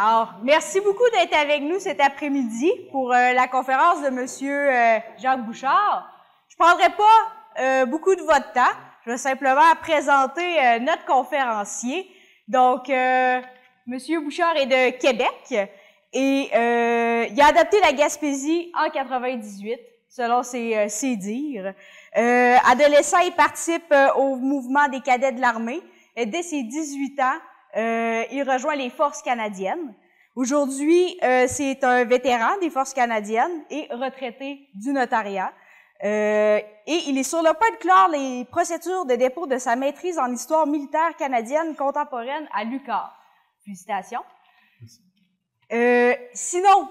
Alors, merci beaucoup d'être avec nous cet après-midi pour euh, la conférence de Monsieur euh, Jacques Bouchard. Je ne prendrai pas euh, beaucoup de votre temps. Je vais simplement présenter notre conférencier. Donc, Monsieur Bouchard est de Québec et il a adopté la Gaspésie en 98, selon ses, dires. adolescent, il participe au mouvement des cadets de l'armée. Dès ses 18 ans, euh, il rejoint les forces canadiennes. Aujourd'hui, euh, c'est un vétéran des forces canadiennes et retraité du notariat. Euh, et il est sur le point de clore les procédures de dépôt de sa maîtrise en histoire militaire canadienne contemporaine à Lucar. Félicitations. sinon,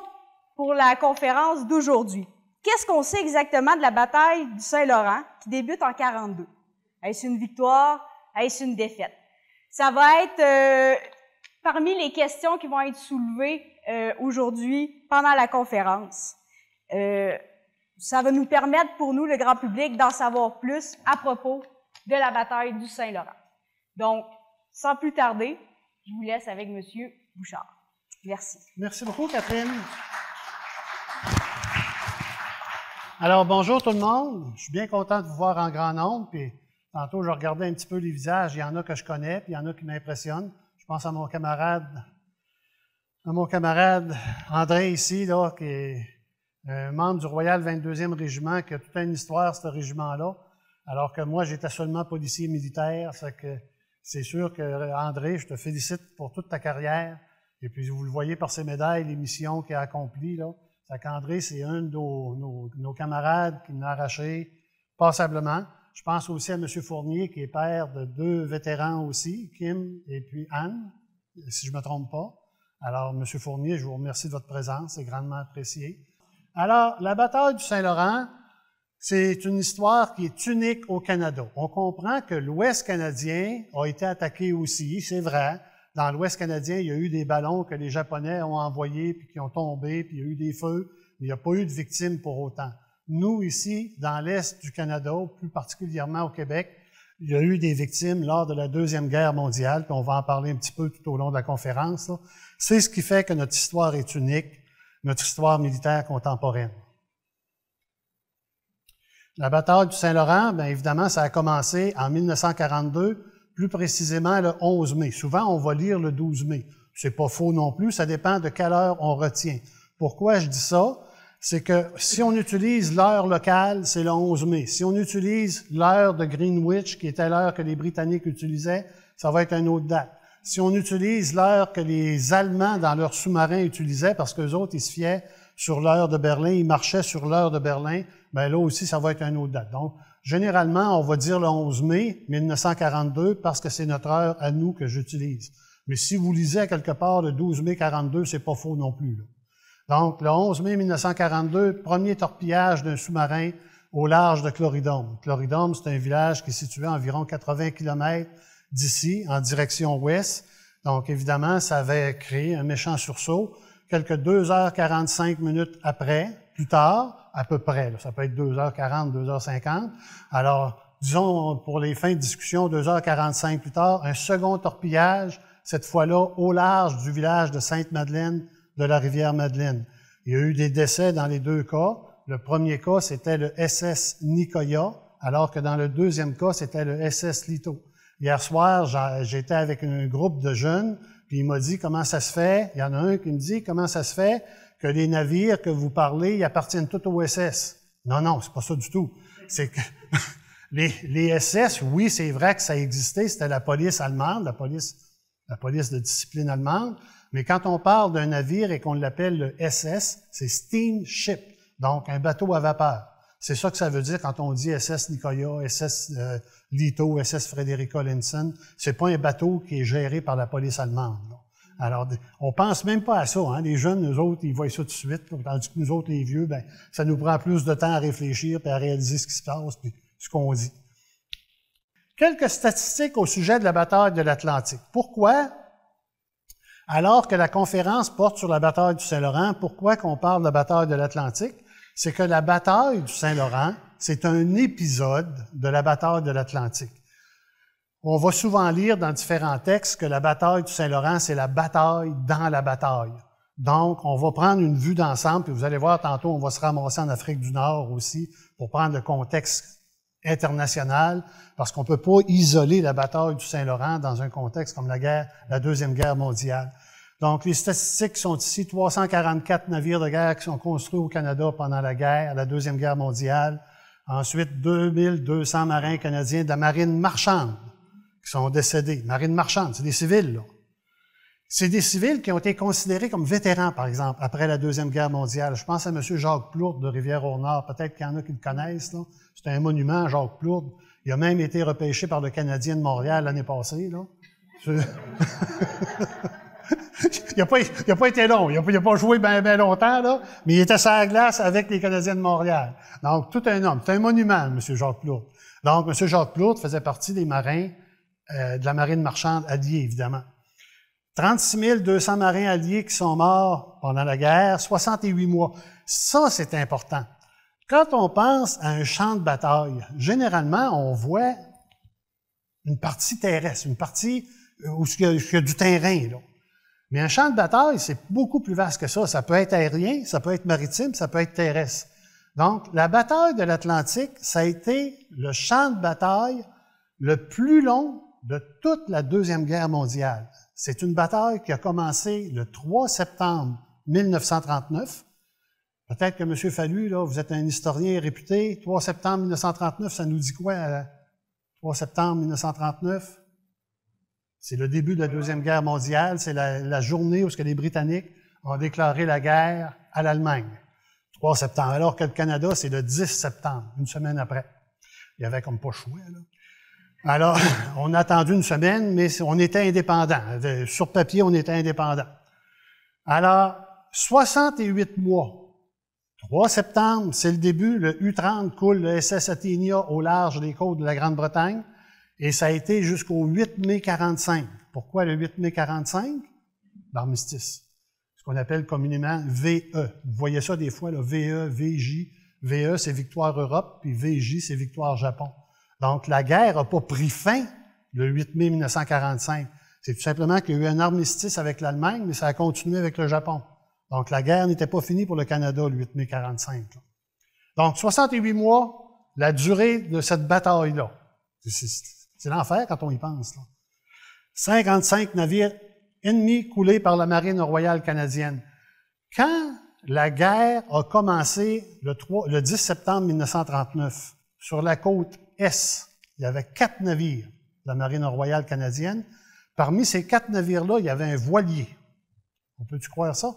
pour la conférence d'aujourd'hui, qu'est-ce qu'on sait exactement de la bataille du Saint-Laurent qui débute en 42? Est-ce une victoire? Est-ce une défaite? Ça va être euh, parmi les questions qui vont être soulevées euh, aujourd'hui pendant la conférence. Euh, ça va nous permettre pour nous, le grand public, d'en savoir plus à propos de la bataille du Saint-Laurent. Donc, sans plus tarder, je vous laisse avec M. Bouchard. Merci. Merci beaucoup, Catherine. Alors, bonjour tout le monde. Je suis bien content de vous voir en grand nombre. Puis Tantôt, je regardais un petit peu les visages. Il y en a que je connais, puis il y en a qui m'impressionnent. Je pense à mon camarade, à mon camarade André ici, là, qui est euh, membre du Royal 22e Régiment, qui a toute une histoire, ce régiment-là. Alors que moi, j'étais seulement policier militaire. que c'est sûr que, euh, André, je te félicite pour toute ta carrière. Et puis, vous le voyez par ses médailles, les missions qu'il a accomplies, là. André, c'est un de nos, camarades qui nous a arraché passablement. Je pense aussi à M. Fournier, qui est père de deux vétérans aussi, Kim et puis Anne, si je ne me trompe pas. Alors, M. Fournier, je vous remercie de votre présence, c'est grandement apprécié. Alors, la bataille du Saint-Laurent, c'est une histoire qui est unique au Canada. On comprend que l'Ouest canadien a été attaqué aussi, c'est vrai. Dans l'Ouest canadien, il y a eu des ballons que les Japonais ont envoyés, puis qui ont tombé, puis il y a eu des feux, mais il n'y a pas eu de victimes pour autant. Nous, ici, dans l'Est du Canada, plus particulièrement au Québec, il y a eu des victimes lors de la Deuxième Guerre mondiale, puis on va en parler un petit peu tout au long de la conférence. C'est ce qui fait que notre histoire est unique, notre histoire militaire contemporaine. La bataille du Saint-Laurent, bien évidemment, ça a commencé en 1942, plus précisément le 11 mai. Souvent, on va lire le 12 mai. C'est pas faux non plus, ça dépend de quelle heure on retient. Pourquoi je dis ça? c'est que si on utilise l'heure locale, c'est le 11 mai. Si on utilise l'heure de Greenwich, qui était l'heure que les Britanniques utilisaient, ça va être une autre date. Si on utilise l'heure que les Allemands, dans leurs sous-marins, utilisaient, parce que qu'eux autres, ils se fiaient sur l'heure de Berlin, ils marchaient sur l'heure de Berlin, Ben là aussi, ça va être une autre date. Donc, généralement, on va dire le 11 mai 1942 parce que c'est notre heure à nous que j'utilise. Mais si vous lisez quelque part le 12 mai 42, c'est pas faux non plus. Donc, le 11 mai 1942, premier torpillage d'un sous-marin au large de Chloridome. Chloridome, c'est un village qui est situé à environ 80 km d'ici, en direction ouest. Donc, évidemment, ça avait créé un méchant sursaut. Quelques 2h45 minutes après, plus tard, à peu près, ça peut être 2h40, 2h50. Alors, disons, pour les fins de discussion, 2h45 plus tard, un second torpillage, cette fois-là au large du village de Sainte-Madeleine, de la rivière Madeleine. Il y a eu des décès dans les deux cas. Le premier cas, c'était le SS Nicoya, alors que dans le deuxième cas, c'était le SS Lito. Hier soir, j'étais avec un groupe de jeunes, puis il m'a dit comment ça se fait. Il y en a un qui me dit comment ça se fait que les navires que vous parlez, ils appartiennent tous au SS. Non, non, c'est pas ça du tout. C'est que les, les SS, oui, c'est vrai que ça existait, c'était la police allemande, la police, la police de discipline allemande, mais quand on parle d'un navire et qu'on l'appelle le SS, c'est steamship, donc un bateau à vapeur. C'est ça que ça veut dire quand on dit SS Nicoya, SS euh, Lito, SS Frederica Ce C'est pas un bateau qui est géré par la police allemande. Alors, on pense même pas à ça. Hein. Les jeunes, nous autres, ils voient ça tout de suite, tandis que nous autres, les vieux, ben, ça nous prend plus de temps à réfléchir, puis à réaliser ce qui se passe, puis ce qu'on dit. Quelques statistiques au sujet de la bataille de l'Atlantique. Pourquoi? Alors que la conférence porte sur la bataille du Saint-Laurent, pourquoi qu'on parle de la bataille de l'Atlantique? C'est que la bataille du Saint-Laurent, c'est un épisode de la bataille de l'Atlantique. On va souvent lire dans différents textes que la bataille du Saint-Laurent, c'est la bataille dans la bataille. Donc, on va prendre une vue d'ensemble, puis vous allez voir tantôt, on va se ramasser en Afrique du Nord aussi pour prendre le contexte internationale, parce qu'on peut pas isoler la bataille du Saint-Laurent dans un contexte comme la guerre, la Deuxième Guerre mondiale. Donc, les statistiques sont ici, 344 navires de guerre qui sont construits au Canada pendant la guerre, la Deuxième Guerre mondiale. Ensuite, 2200 marins canadiens de la marine marchande qui sont décédés. Marine marchande, c'est des civils, c'est des civils qui ont été considérés comme vétérans, par exemple, après la Deuxième Guerre mondiale. Je pense à M. Jacques Plourde de Rivière-au-Nord. Peut-être qu'il y en a qui le connaissent. C'est un monument, Jacques Plourde. Il a même été repêché par le Canadien de Montréal l'année passée. Là. il n'a pas, été long. Il n'a pas, joué bien ben longtemps, mais il était sur la glace avec les Canadiens de Montréal. Donc, tout un homme. C'est un monument, M. Jacques Plourde. Donc, M. Jacques Plourde faisait partie des marins euh, de la marine marchande alliée, évidemment. 36 200 marins alliés qui sont morts pendant la guerre, 68 mois. Ça, c'est important. Quand on pense à un champ de bataille, généralement, on voit une partie terrestre, une partie euh, où il y a, du terrain. Mais un champ de bataille, c'est beaucoup plus vaste que ça. Ça peut être aérien, ça peut être maritime, ça peut être terrestre. Donc, la bataille de l'Atlantique, ça a été le champ de bataille le plus long de toute la Deuxième Guerre mondiale. C'est une bataille qui a commencé le 3 septembre 1939. Peut-être que M. Fallu, vous êtes un historien réputé. 3 septembre 1939, ça nous dit quoi? 3 euh, septembre 1939, c'est le début de la Deuxième Guerre mondiale. C'est la, journée où ce que les Britanniques ont déclaré la guerre à l'Allemagne. 3 septembre. Alors que le Canada, c'est le 10 septembre, une semaine après. Il y avait comme pas choix, là. Alors, on a attendu une semaine, mais on était indépendant. Sur papier, on était indépendant. Alors, 68 mois. 3 septembre, c'est le début. Le U-30 coule le SS Athenia au large des côtes de la Grande-Bretagne. Et ça a été jusqu'au 8 mai 45. Pourquoi le 8 mai 45? L'armistice. Ce qu'on appelle communément VE. Vous voyez ça des fois, le VE, VJ. VE, c'est Victoire Europe, puis VJ, c'est Victoire Japon. Donc, la guerre n'a pas pris fin le 8 mai 1945. C'est tout simplement qu'il y a eu un armistice avec l'Allemagne, mais ça a continué avec le Japon. Donc, la guerre n'était pas finie pour le Canada le 8 mai 1945. Donc, 68 mois, la durée de cette bataille-là. C'est l'enfer quand on y pense. 55 navires ennemis coulés par la Marine royale canadienne. Quand la guerre a commencé le, le 10 septembre 1939 sur la côte S. Il y avait quatre navires de la Marine royale canadienne. Parmi ces quatre navires-là, il y avait un voilier. On peut-tu croire ça?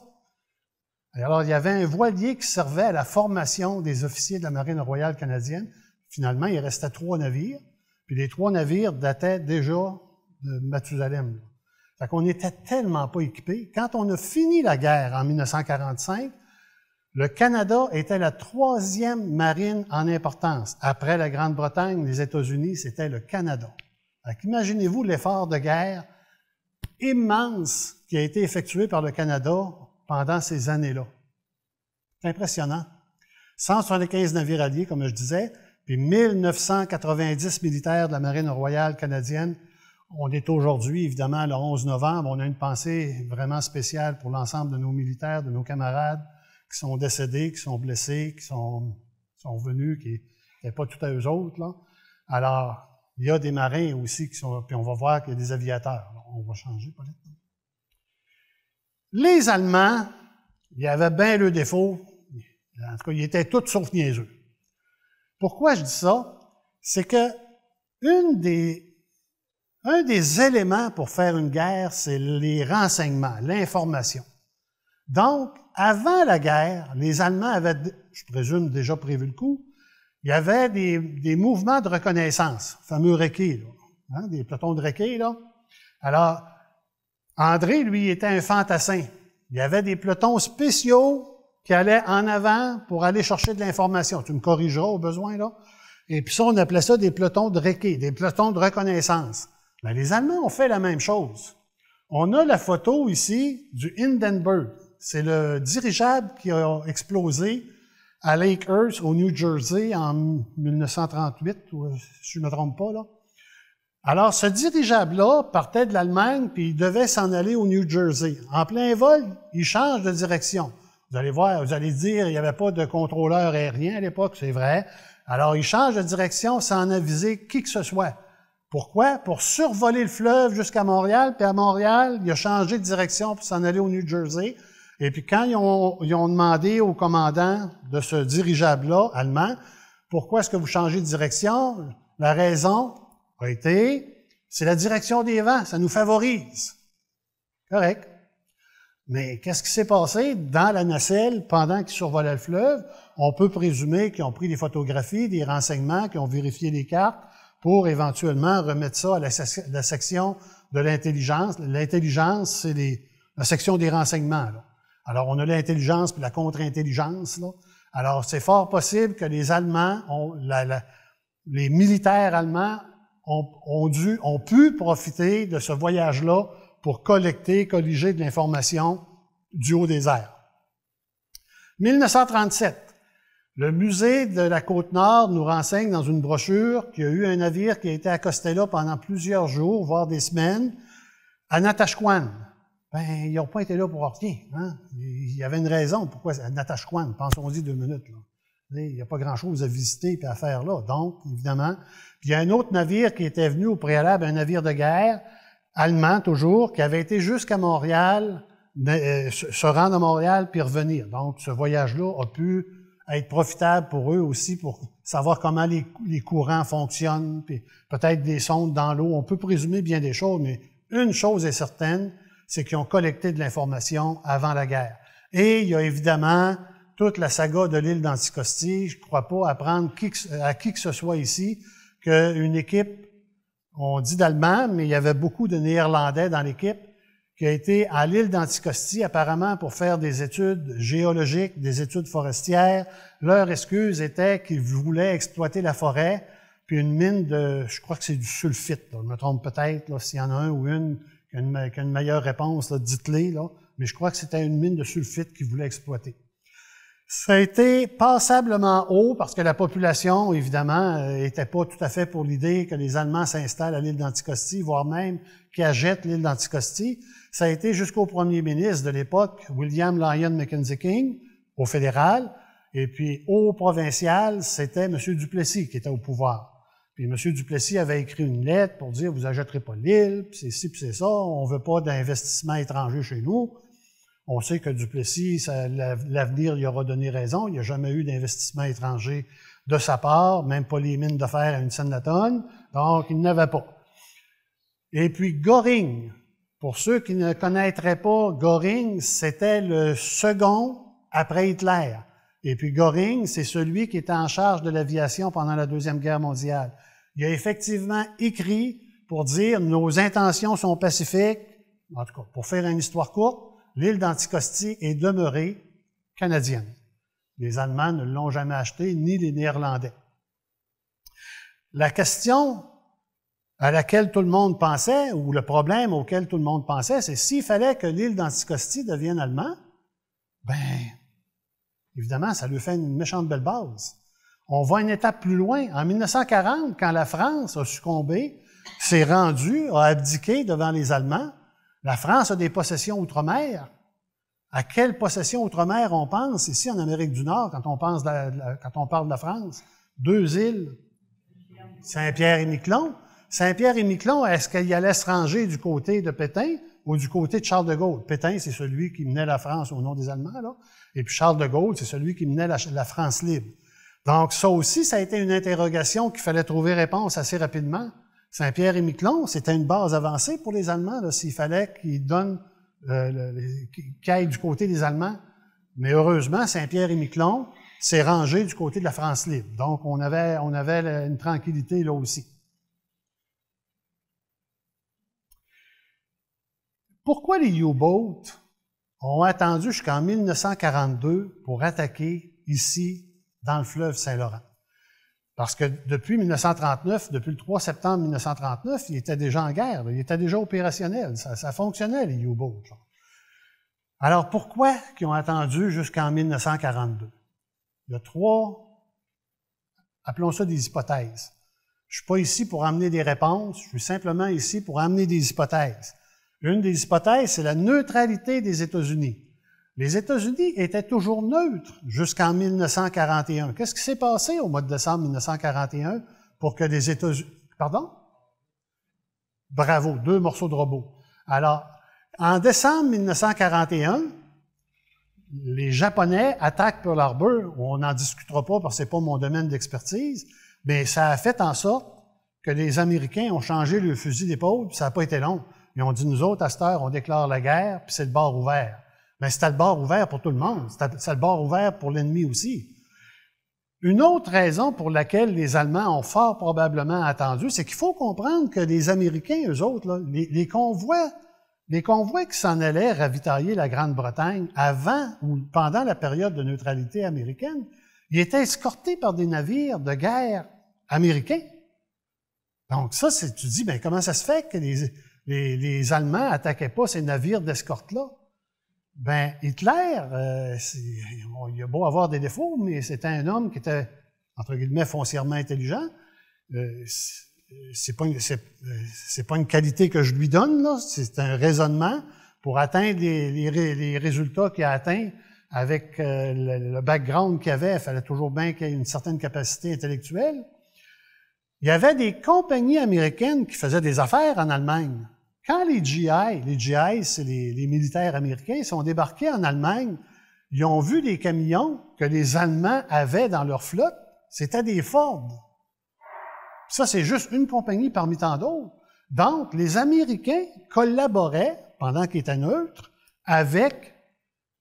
alors, il y avait un voilier qui servait à la formation des officiers de la Marine royale canadienne. Finalement, il restait trois navires. Puis les trois navires dataient déjà de Mathusalem. Fait qu'on n'était tellement pas équipés. Quand on a fini la guerre en 1945, le Canada était la troisième marine en importance. Après la Grande-Bretagne, les États-Unis, c'était le Canada. Imaginez-vous l'effort de guerre immense qui a été effectué par le Canada pendant ces années-là. C'est impressionnant. 175 navires alliés, comme je disais, puis 1990 militaires de la Marine royale canadienne. On est aujourd'hui, évidemment, le 11 novembre. On a une pensée vraiment spéciale pour l'ensemble de nos militaires, de nos camarades, qui sont décédés, qui sont blessés, qui sont, sont venus, qui n'étaient pas tout à eux autres. Là. Alors, il y a des marins aussi qui sont, puis on va voir qu'il y a des aviateurs. On va changer, peut-être. Les Allemands, il y avait bien le défaut. En tout cas, ils étaient tous sauf niaiseux. Pourquoi je dis ça? C'est que une des, un des éléments pour faire une guerre, c'est les renseignements, l'information. Donc, avant la guerre, les Allemands avaient, je présume, déjà prévu le coup. Il y avait des, mouvements de reconnaissance, fameux Requet, hein, des pelotons de Requet. Alors, André, lui, était un fantassin. Il y avait des pelotons spéciaux qui allaient en avant pour aller chercher de l'information. Tu me corrigeras au besoin, là. Et puis ça, on appelait ça des pelotons de reiki des pelotons de reconnaissance. les Allemands ont fait la même chose. On a la photo ici du Hindenburg. C'est le dirigeable qui a explosé à Lakehurst, au New Jersey, en 1938, euh, si je ne me trompe pas. Là. Alors, ce dirigeable-là partait de l'Allemagne, puis il devait s'en aller au New Jersey. En plein vol, il change de direction. Vous allez voir, vous allez dire, il n'y avait pas de contrôleur aérien à l'époque, c'est vrai. Alors, il change de direction sans aviser qui que ce soit. Pourquoi? Pour survoler le fleuve jusqu'à Montréal, puis à Montréal, il a changé de direction pour s'en aller au New Jersey. Et puis quand ils ont, demandé au commandant de ce dirigeable-là, allemand, pourquoi est-ce que vous changez de direction, la raison a été, c'est la direction des vents, ça nous favorise. Correct. Mais qu'est-ce qui s'est passé dans la nacelle pendant qu'ils survolaient le fleuve? On peut présumer qu'ils ont pris des photographies, des renseignements, qu'ils ont vérifié les cartes pour éventuellement remettre ça à la, section de l'intelligence. L'intelligence, c'est la section des renseignements. Là. Alors, on a l'intelligence puis la contre-intelligence. Alors, c'est fort possible que les Allemands, les militaires allemands ont, pu profiter de ce voyage-là pour collecter, colliger de l'information du haut des airs. 1937, le musée de la Côte-Nord nous renseigne dans une brochure qu'il y a eu un navire qui a été accosté là pendant plusieurs jours, voire des semaines, à Natashquan, ben, ils n'ont pas été là pour rien. Hein? Il y avait une raison pourquoi. Natasha Kwan, pensons-y deux minutes. Il n'y a pas grand-chose à visiter et à faire là. Donc, évidemment. Puis il y a un autre navire qui était venu au préalable, un navire de guerre, allemand toujours, qui avait été jusqu'à Montréal, euh, se rendre à Montréal puis revenir. Donc, ce voyage-là a pu être profitable pour eux aussi pour savoir comment les, les courants fonctionnent, puis peut-être des sondes dans l'eau. On peut présumer bien des choses, mais une chose est certaine, c'est qu'ils ont collecté de l'information avant la guerre. Et il y a évidemment toute la saga de l'île d'Anticosti. Je ne crois pas apprendre à qui que ce soit ici qu'une équipe, on dit d'allemand, mais il y avait beaucoup de Néerlandais dans l'équipe, qui a été à l'île d'Anticosti apparemment pour faire des études géologiques, des études forestières. Leur excuse était qu'ils voulaient exploiter la forêt, puis une mine de, je crois que c'est du sulfite, je me trompe peut-être, s'il y en a un ou une Qu'une une, meilleure réponse, dites-les, mais je crois que c'était une mine de sulfite qu'ils voulaient exploiter. Ça a été passablement haut parce que la population, évidemment, n'était euh, pas tout à fait pour l'idée que les Allemands s'installent à l'île d'Anticosti, voire même qu'ils achètent l'île d'Anticosti. Ça a été jusqu'au premier ministre de l'époque, William Lyon Mackenzie King, au fédéral, et puis au provincial, c'était M. Duplessis qui était au pouvoir. Puis M. Duplessis avait écrit une lettre pour dire vous n'achèterez pas l'île, c'est ci, c'est ça, on ne veut pas d'investissement étranger chez nous. On sait que Duplessis, l'avenir lui aura donné raison. Il n'y a jamais eu d'investissement étranger de sa part, même pas les mines de fer à une centaine de tonnes, Donc, il n'avait pas. Et puis Goring, pour ceux qui ne connaîtraient pas Goring, c'était le second après Hitler. Et puis Goring, c'est celui qui était en charge de l'aviation pendant la Deuxième Guerre mondiale il a effectivement écrit pour dire nos intentions sont pacifiques, en tout cas, pour faire une histoire courte, l'île d'Anticosti est demeurée canadienne. Les Allemands ne l'ont jamais achetée, ni les Néerlandais. La question à laquelle tout le monde pensait, ou le problème auquel tout le monde pensait, c'est s'il fallait que l'île d'Anticosti devienne allemande, ben, évidemment, ça lui fait une méchante belle base. On va une étape plus loin. En 1940, quand la France a succombé, s'est rendue, a abdiqué devant les Allemands, la France a des possessions outre-mer. À quelles possessions outre-mer on pense ici en Amérique du Nord quand on, pense quand on parle de la France? Deux îles, Saint-Pierre et Miquelon. Saint-Pierre et Miquelon, est-ce qu'elle y allait se ranger du côté de Pétain ou du côté de Charles de Gaulle? Pétain, c'est celui qui menait la France au nom des Allemands, là. Et puis Charles de Gaulle, c'est celui qui menait la France libre. Donc, ça aussi, ça a été une interrogation qu'il fallait trouver réponse assez rapidement. Saint-Pierre et Miquelon, c'était une base avancée pour les Allemands, s'il fallait qu'ils donnent, euh, aillent du côté des Allemands. Mais heureusement, Saint-Pierre et Miquelon s'est rangé du côté de la France libre. Donc, on avait, on avait une tranquillité là aussi. Pourquoi les U-boats ont attendu jusqu'en 1942 pour attaquer ici dans le fleuve Saint-Laurent. Parce que depuis 1939, depuis le 3 septembre 1939, il était déjà en guerre, il était déjà opérationnel, ça, fonctionnait, les U-boats. Alors pourquoi qu'ils ont attendu jusqu'en 1942? Il y a trois, appelons ça des hypothèses. Je ne suis pas ici pour amener des réponses, je suis simplement ici pour amener des hypothèses. Une des hypothèses, c'est la neutralité des États-Unis. Les États-Unis étaient toujours neutres jusqu'en 1941. Qu'est-ce qui s'est passé au mois de décembre 1941 pour que les États-Unis... Pardon? Bravo, deux morceaux de robot. Alors, en décembre 1941, les Japonais attaquent Pearl Harbor. On n'en discutera pas parce que ce n'est pas mon domaine d'expertise, mais ça a fait en sorte que les Américains ont changé le fusil d'épaule, ça n'a pas été long. Ils ont dit, nous autres, à cette heure, on déclare la guerre, puis c'est le bord ouvert mais c'était le bord ouvert pour tout le monde. C'était le bord ouvert pour l'ennemi aussi. Une autre raison pour laquelle les Allemands ont fort probablement attendu, c'est qu'il faut comprendre que les Américains, eux autres, les, convois, les convois qui s'en allaient ravitailler la Grande-Bretagne avant ou pendant la période de neutralité américaine, ils étaient escortés par des navires de guerre américains. Donc ça, tu dis, ben, comment ça se fait que les, Allemands attaquaient pas ces navires d'escorte-là? Ben, Hitler, euh, il a beau avoir des défauts, mais c'était un homme qui était, entre guillemets, foncièrement intelligent. Euh, c'est euh, pas, une, qualité que je lui donne, là. C'est un raisonnement pour atteindre les, résultats qu'il a atteints avec euh, le, le, background qu'il avait. Il fallait toujours bien qu'il ait une certaine capacité intellectuelle. Il y avait des compagnies américaines qui faisaient des affaires en Allemagne. Quand les GI, les GI, c'est les, militaires américains, sont débarqués en Allemagne, ils ont vu des camions que les Allemands avaient dans leur flotte, c'était des Ford. Ça, c'est juste une compagnie parmi tant d'autres. Donc, les Américains collaboraient, pendant qu'ils étaient neutres, avec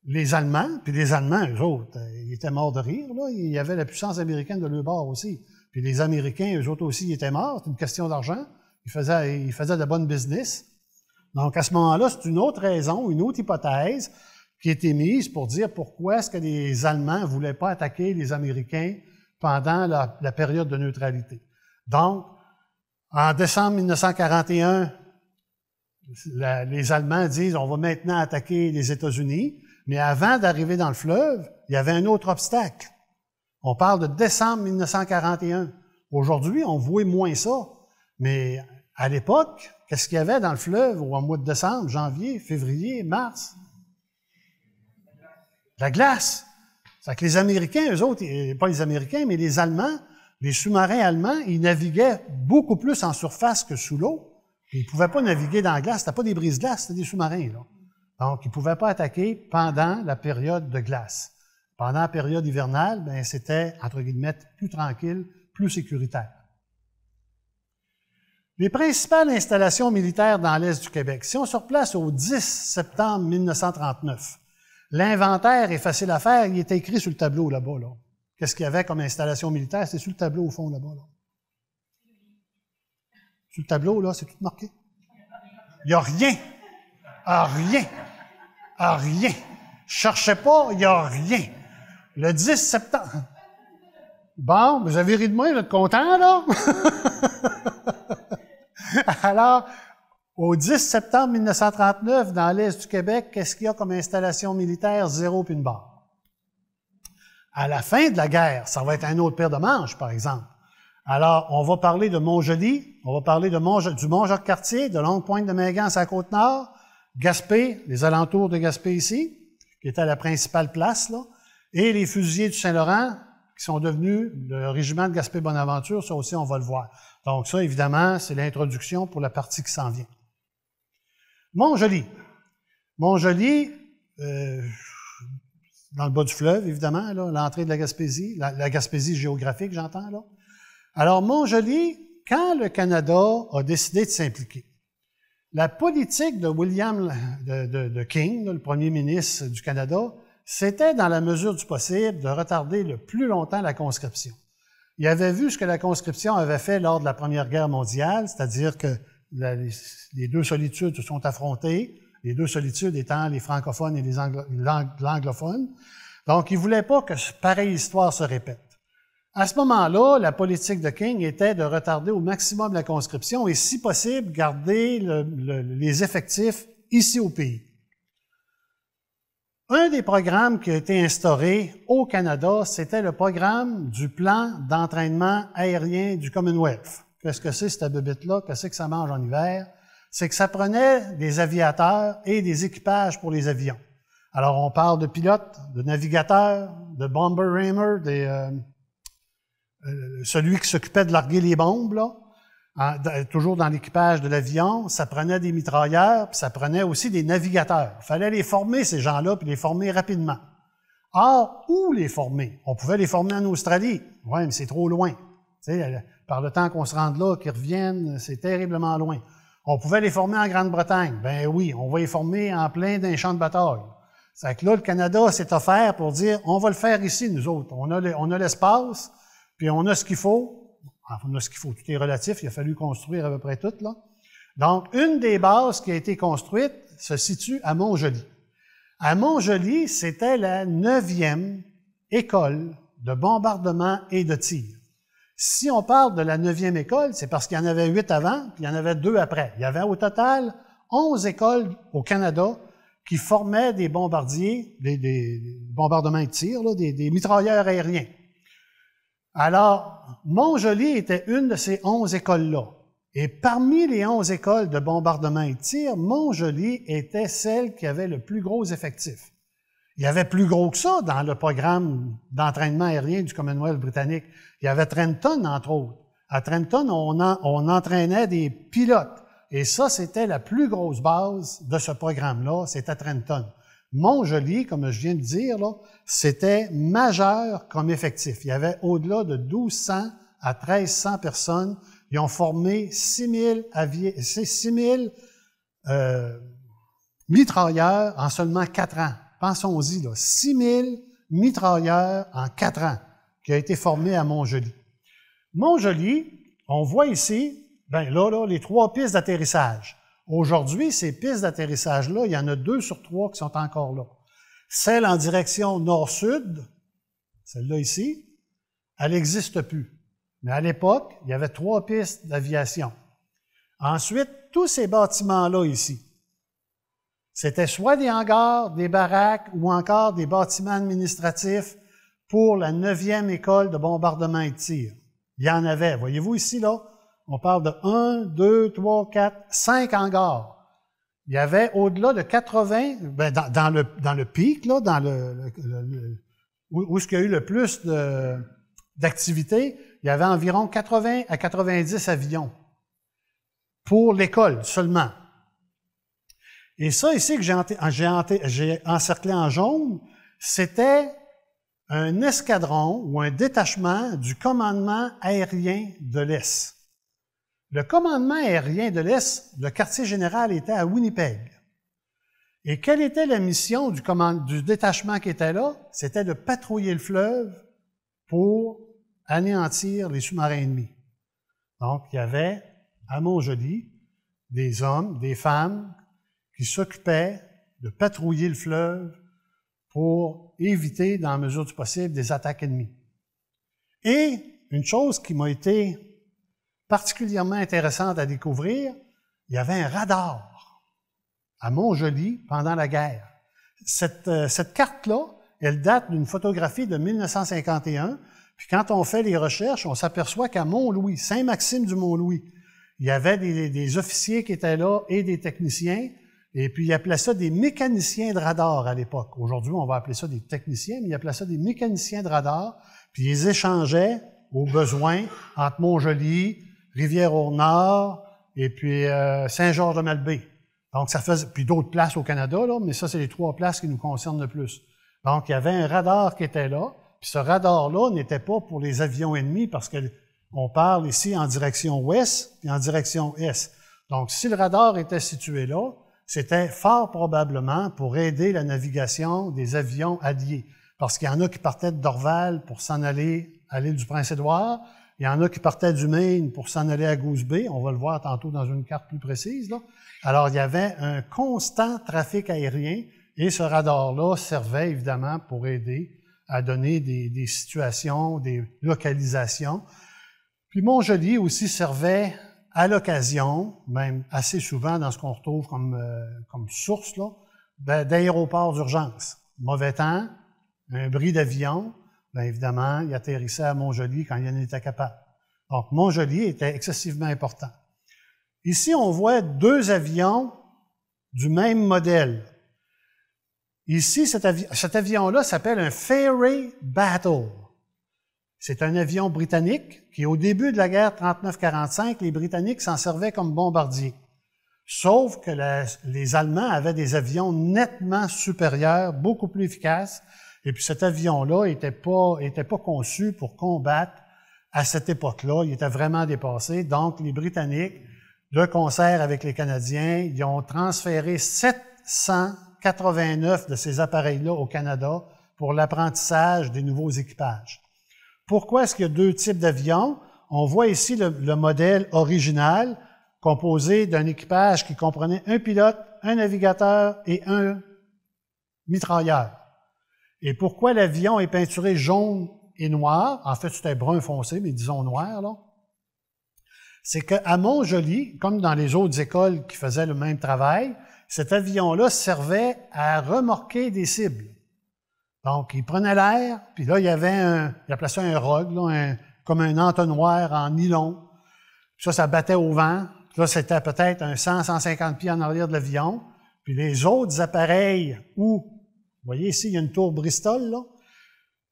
les Allemands, puis les Allemands, eux autres, euh, ils étaient morts de rire, là. il y avait la puissance américaine de leur bord aussi. Puis les Américains, eux autres aussi, ils étaient morts, c'était une question d'argent. Ils faisaient, de bonnes business. Donc, à ce moment-là, c'est une autre raison, une autre hypothèse qui est émise pour dire pourquoi est-ce que les Allemands ne voulaient pas attaquer les Américains pendant la, période de neutralité. Donc, en décembre 1941, les Allemands disent on va maintenant attaquer les États-Unis, mais avant d'arriver dans le fleuve, il y avait un autre obstacle. On parle de décembre 1941. Aujourd'hui, on voit moins ça, mais à l'époque, Qu'est-ce qu'il y avait dans le fleuve au mois de décembre, janvier, février, mars? La glace. C'est que les Américains, eux autres, pas les Américains, mais les Allemands, les sous-marins allemands, ils naviguaient beaucoup plus en surface que sous l'eau. Ils ne pouvaient pas naviguer dans la glace. C'était pas des brises glaces, c'était des sous-marins. Donc, ils ne pouvaient pas attaquer pendant la période de glace. Pendant la période hivernale, ben, c'était, entre guillemets, plus tranquille, plus sécuritaire les principales installations militaires dans l'Est du Québec. Si on se replace au 10 septembre 1939, l'inventaire est facile à faire, il est écrit sur le tableau là-bas. quest ce qu'il y avait comme installation militaire? C'est sur le tableau au fond là-bas. Sur le tableau, là, c'est tout marqué. Il n'y a rien. A ah, rien. A ah, rien. Cherchez pas, il n'y a rien. Le 10 septembre. Bon, vous avez ri de moi, vous êtes content, là? Alors, au 10 septembre 1939, dans l'Est du Québec, qu'est-ce qu'il y a comme installation militaire? Zéro puis une barre. À la fin de la guerre, ça va être un autre paire de manches, par exemple. Alors, on va parler de Montjoli, on va parler du Mont-Jacques-Cartier, de Longue-Pointe de Mégan, à Côte-Nord, Gaspé, les alentours de Gaspé ici, qui était la principale place, et les fusiliers du Saint-Laurent, qui sont devenus le régiment de Gaspé-Bonaventure, ça aussi, on va le voir. Donc ça, évidemment, c'est l'introduction pour la partie qui s'en vient. Mont-Joli, Joli, euh, dans le bas du fleuve, évidemment, l'entrée de la Gaspésie, la, Gaspésie géographique, j'entends. là. Alors, joli quand le Canada a décidé de s'impliquer, la politique de William de, de King, le premier ministre du Canada, c'était, dans la mesure du possible, de retarder le plus longtemps la conscription. Il avait vu ce que la conscription avait fait lors de la Première Guerre mondiale, c'est-à-dire que les, deux solitudes se sont affrontées, les deux solitudes étant les francophones et les l'anglophone. Donc, il ne voulait pas que pareille histoire se répète. À ce moment-là, la politique de King était de retarder au maximum la conscription et, si possible, garder les effectifs ici au pays. Un des programmes qui a été instauré au Canada, c'était le programme du plan d'entraînement aérien du Commonwealth. Qu'est-ce que c'est cette bébête-là? Qu'est-ce que ça mange en hiver? C'est que ça prenait des aviateurs et des équipages pour les avions. Alors, on parle de pilotes, de navigateurs, de bomber ramer euh, euh, celui qui s'occupait de larguer les bombes, là. Ah, toujours dans l'équipage de l'avion, ça prenait des mitrailleurs, puis ça prenait aussi des navigateurs. Il fallait les former, ces gens-là, puis les former rapidement. Or, où les former? On pouvait les former en Australie. Oui, mais c'est trop loin. Euh, par le temps qu'on se rende là, qu'ils reviennent, euh, c'est terriblement loin. On pouvait les former en Grande-Bretagne. Ben oui, on va les former en plein d'un champ de bataille. C'est que là, le Canada s'est offert pour dire, on va le faire ici, nous autres. On a l'espace, puis on a ce qu'il faut, Enfin, ce qu'il faut, tout est relatif, il a fallu construire à peu près tout, là. Donc, une des bases qui a été construite se situe à Montjoly. À Montjoly, c'était la neuvième école de bombardement et de tir. Si on parle de la neuvième école, c'est parce qu'il y en avait huit avant, puis il y en avait deux après. Il y avait au total onze écoles au Canada qui formaient des bombardiers, des, bombardements et de tir, là, des mitrailleurs aériens. Alors, Montjoly était une de ces onze écoles-là. Et parmi les onze écoles de bombardement et de tir, Montjoly était celle qui avait le plus gros effectif. Il y avait plus gros que ça dans le programme d'entraînement aérien du Commonwealth britannique. Il y avait Trenton, entre autres. À Trenton, on, on entraînait des pilotes. Et ça, c'était la plus grosse base de ce programme-là, c'était Trenton. Montjoly, comme je viens de dire, c'était majeur comme effectif. Il y avait au-delà de 1200 à 1300 personnes. Ils ont formé 6000 6000 euh, mitrailleurs en seulement quatre ans. Pensons-y, 6000 mitrailleurs en quatre ans qui a été formé à Montjoli. Montjoli, on voit ici, ben là, là les trois pistes d'atterrissage. Aujourd'hui, ces pistes d'atterrissage-là, il y en a deux sur trois qui sont encore là. Celle en direction nord-sud, celle-là ici, elle n'existe plus. Mais à l'époque, il y avait trois pistes d'aviation. Ensuite, tous ces bâtiments-là ici, c'était soit des hangars, des baraques ou encore des bâtiments administratifs pour la neuvième école de bombardement et de tir. Il y en avait. Voyez-vous ici, là, on parle de 1, 2, 3, 4, 5 hangars. Il y avait au-delà de 80, ben, dans, le, pic, dans où, il ce qu'il y a eu le plus d'activité, il y avait environ 80 à 90 avions pour l'école seulement. Et ça ici que j'ai encerclé en jaune, c'était un escadron ou un détachement du commandement aérien de l'Est. Le commandement aérien de l'Est, le quartier général était à Winnipeg. Et quelle était la mission du, du détachement qui était là? C'était de patrouiller le fleuve pour anéantir les sous-marins ennemis. Donc, il y avait, à Mont-Joli, des hommes, des femmes qui s'occupaient de patrouiller le fleuve pour éviter, dans la mesure du possible, des attaques ennemies. Et une chose qui m'a été particulièrement intéressante à découvrir, il y avait un radar à Montjoly pendant la guerre. Cette, euh, carte-là, elle date d'une photographie de 1951. Puis quand on fait les recherches, on s'aperçoit qu'à Mont-Louis, Saint-Maxime du Mont-Louis, il y avait des, officiers qui étaient là et des techniciens. Et puis, ils appelaient ça des mécaniciens de radar à l'époque. Aujourd'hui, on va appeler ça des techniciens, mais ils appelaient ça des mécaniciens de radar. Puis, ils échangeaient au besoin entre Montjoly Rivière au nord et puis euh, Saint-Georges-de-Malbé. Donc, ça faisait, puis d'autres places au Canada, là, mais ça, c'est les trois places qui nous concernent le plus. Donc, il y avait un radar qui était là, puis ce radar-là n'était pas pour les avions ennemis parce qu'on parle ici en direction ouest et en direction est. Donc, si le radar était situé là, c'était fort probablement pour aider la navigation des avions alliés, parce qu'il y en a qui partaient de Dorval pour s'en aller à l'île du Prince-Édouard, il y en a qui partaient du Maine pour s'en aller à Goose Bay. On va le voir tantôt dans une carte plus précise. Alors, il y avait un constant trafic aérien et ce radar-là servait évidemment pour aider à donner des, situations, des localisations. Puis Montjoli aussi servait à l'occasion, même assez souvent dans ce qu'on retrouve comme, euh, comme source, ben, d'aéroports d'urgence. Mauvais temps, un bris d'avion, Bien évidemment, il atterrissait à Mont-Joli quand il en était capable. Donc, Mont-Joli était excessivement important. Ici, on voit deux avions du même modèle. Ici, cet, avion-là s'appelle un Fairy Battle. C'est un avion britannique qui, au début de la guerre 39-45, les Britanniques s'en servaient comme bombardiers. Sauf que les Allemands avaient des avions nettement supérieurs, beaucoup plus efficaces, et puis cet avion-là n'était pas, était pas conçu pour combattre à cette époque-là. Il était vraiment dépassé. Donc les Britanniques, de concert avec les Canadiens, ils ont transféré 789 de ces appareils-là au Canada pour l'apprentissage des nouveaux équipages. Pourquoi est-ce qu'il y a deux types d'avions? On voit ici le modèle original composé d'un équipage qui comprenait un pilote, un navigateur et un mitrailleur. Et pourquoi l'avion est peinturé jaune et noir? En fait, c'était brun foncé, mais disons noir, là. C'est qu'à Montjoli, comme dans les autres écoles qui faisaient le même travail, cet avion-là servait à remorquer des cibles. Donc, il prenait l'air, puis là, il y avait un, il appelait ça un rogue, comme un entonnoir en nylon. Puis ça, ça battait au vent. là, c'était peut-être un 100, 150 pieds en arrière de l'avion. Puis les autres appareils ou vous voyez ici, il y a une tour Bristol, là.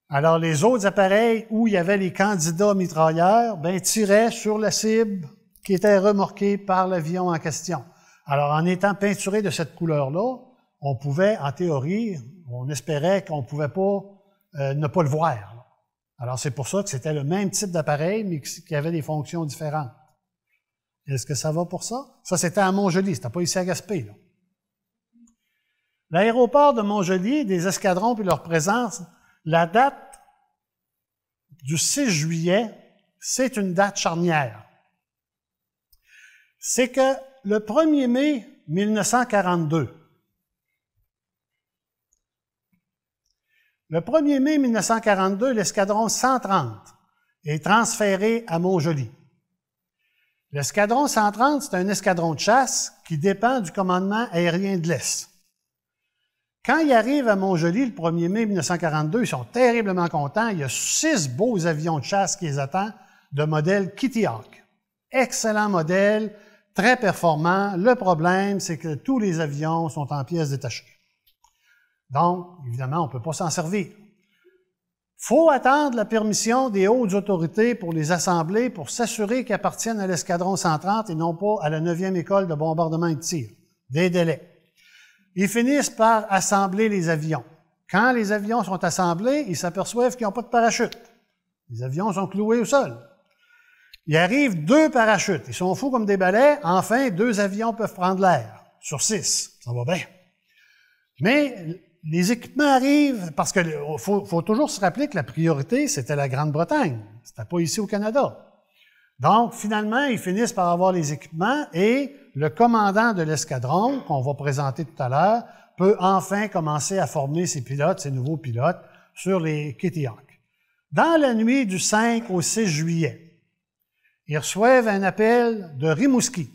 Alors, les autres appareils où il y avait les candidats mitrailleurs, ben, tiraient sur la cible qui était remorquée par l'avion en question. Alors, en étant peinturé de cette couleur-là, on pouvait, en théorie, on espérait qu'on ne pouvait pas euh, ne pas le voir. Alors, c'est pour ça que c'était le même type d'appareil, mais qui avait des fonctions différentes. Est-ce que ça va pour ça? Ça, c'était à Montjoli, c'était pas ici à Gaspé. Là. L'aéroport de Montjoly, des escadrons puis leur présence, la date du 6 juillet, c'est une date charnière. C'est que le 1er mai 1942, le 1er mai 1942, l'escadron 130 est transféré à Montjoly. L'escadron 130, c'est un escadron de chasse qui dépend du commandement aérien de l'Est. Quand ils arrivent à Montjoly le 1er mai 1942, ils sont terriblement contents. Il y a six beaux avions de chasse qui les attendent de modèle Kitty Hawk. Excellent modèle, très performant. Le problème, c'est que tous les avions sont en pièces détachées. Donc, évidemment, on ne peut pas s'en servir. faut attendre la permission des hautes autorités pour les assembler pour s'assurer qu'ils appartiennent à l'escadron 130 et non pas à la 9e école de bombardement et de tir. Des délais. Ils finissent par assembler les avions. Quand les avions sont assemblés, ils s'aperçoivent qu'ils n'ont pas de parachute. Les avions sont cloués au sol. Il arrive deux parachutes. Ils sont fous comme des balais. Enfin, deux avions peuvent prendre l'air sur six. Ça va bien. Mais les équipements arrivent parce qu'il faut, faut toujours se rappeler que la priorité, c'était la Grande-Bretagne. C'était pas ici au Canada. Donc, finalement, ils finissent par avoir les équipements et le commandant de l'escadron, qu'on va présenter tout à l'heure, peut enfin commencer à former ses pilotes, ses nouveaux pilotes, sur les Kittyhawks. Dans la nuit du 5 au 6 juillet, ils reçoivent un appel de Rimouski,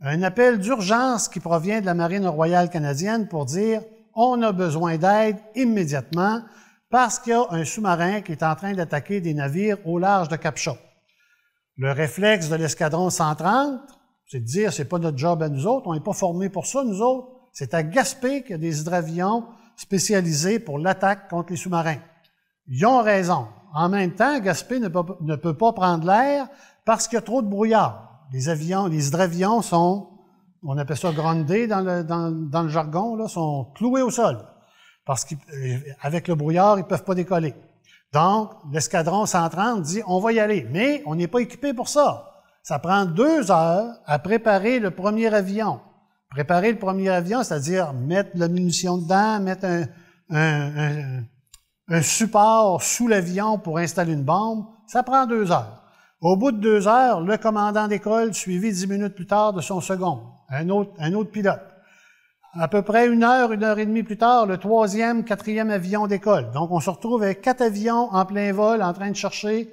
un appel d'urgence qui provient de la Marine royale canadienne pour dire on a besoin d'aide immédiatement parce qu'il y a un sous-marin qui est en train d'attaquer des navires au large de cap Le réflexe de l'escadron 130, c'est de dire, c'est pas notre job à nous autres, on n'est pas formés pour ça, nous autres. C'est à Gaspé qu'il y a des hydravions spécialisés pour l'attaque contre les sous-marins. Ils ont raison. En même temps, Gaspé ne peut, pas prendre l'air parce qu'il y a trop de brouillard. Les avions, les hydravions sont, on appelle ça grande dans le, dans, le jargon, là, sont cloués au sol. Parce qu'avec euh, le brouillard, ils ne peuvent pas décoller. Donc, l'escadron 130 dit, on va y aller. Mais on n'est pas équipé pour ça. Ça prend deux heures à préparer le premier avion. Préparer le premier avion, c'est-à-dire mettre la munition dedans, mettre un, support sous l'avion pour installer une bombe, ça prend deux heures. Au bout de deux heures, le commandant d'école, suivi dix minutes plus tard de son second, un autre, pilote. À peu près une heure, une heure et demie plus tard, le troisième, quatrième avion d'école. Donc, on se retrouve avec quatre avions en plein vol en train de chercher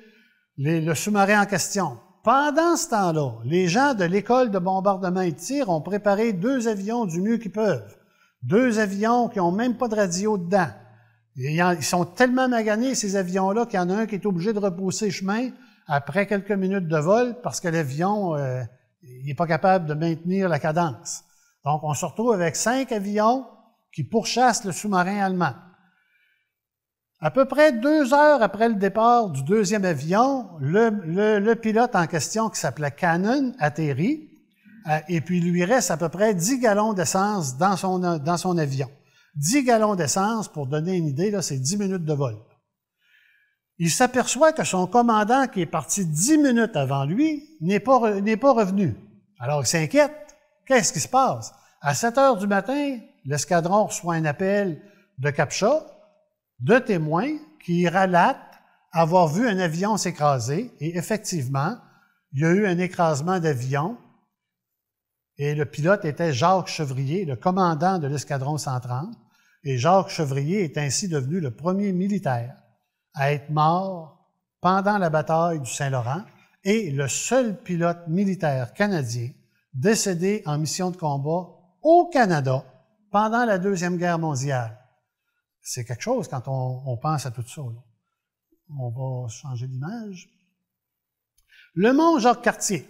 le sous-marin en question. Pendant ce temps-là, les gens de l'école de bombardement et de tir ont préparé deux avions du mieux qu'ils peuvent. Deux avions qui n'ont même pas de radio dedans. Ils sont tellement maganés, ces avions-là, qu'il y en a un qui est obligé de repousser chemin après quelques minutes de vol parce que l'avion n'est euh, pas capable de maintenir la cadence. Donc, on se retrouve avec cinq avions qui pourchassent le sous-marin allemand. À peu près deux heures après le départ du deuxième avion, le, pilote en question, qui s'appelait Cannon, atterrit, euh, et puis il lui reste à peu près 10 gallons d'essence dans son, dans son avion. 10 gallons d'essence, pour donner une idée, c'est dix minutes de vol. Il s'aperçoit que son commandant, qui est parti dix minutes avant lui, n'est pas, pas revenu. Alors il s'inquiète. Qu'est-ce qui se passe? À 7 heures du matin, l'escadron reçoit un appel de CAPTCHA, deux témoins qui relatent avoir vu un avion s'écraser, et effectivement, il y a eu un écrasement d'avion, et le pilote était Jacques Chevrier, le commandant de l'escadron 130, et Jacques Chevrier est ainsi devenu le premier militaire à être mort pendant la bataille du Saint-Laurent et le seul pilote militaire canadien décédé en mission de combat au Canada pendant la Deuxième Guerre mondiale c'est quelque chose quand on, pense à tout ça. On va changer d'image. Le mont Jacques-Cartier.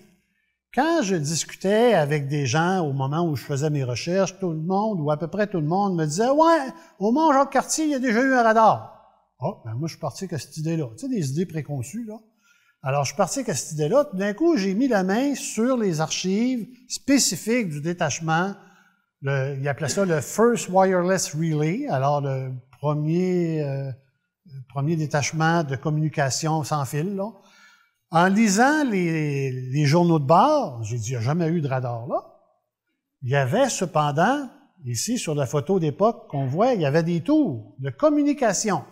Quand je discutais avec des gens au moment où je faisais mes recherches, tout le monde, ou à peu près tout le monde, me disait Ouais, au mont jacques quartier il y a déjà eu un radar. oh, ben moi, je suis parti avec cette idée-là. Tu sais, des idées préconçues, là. Alors, je suis parti avec cette idée-là. Tout d'un coup, j'ai mis la main sur les archives spécifiques du détachement il appelait ça le First Wireless Relay, alors le premier, euh, premier détachement de communication sans fil. En lisant les, journaux de bord, j'ai dit, il n'y a jamais eu de radar là. Il y avait cependant, ici sur la photo d'époque qu'on voit, il y avait des tours de communication.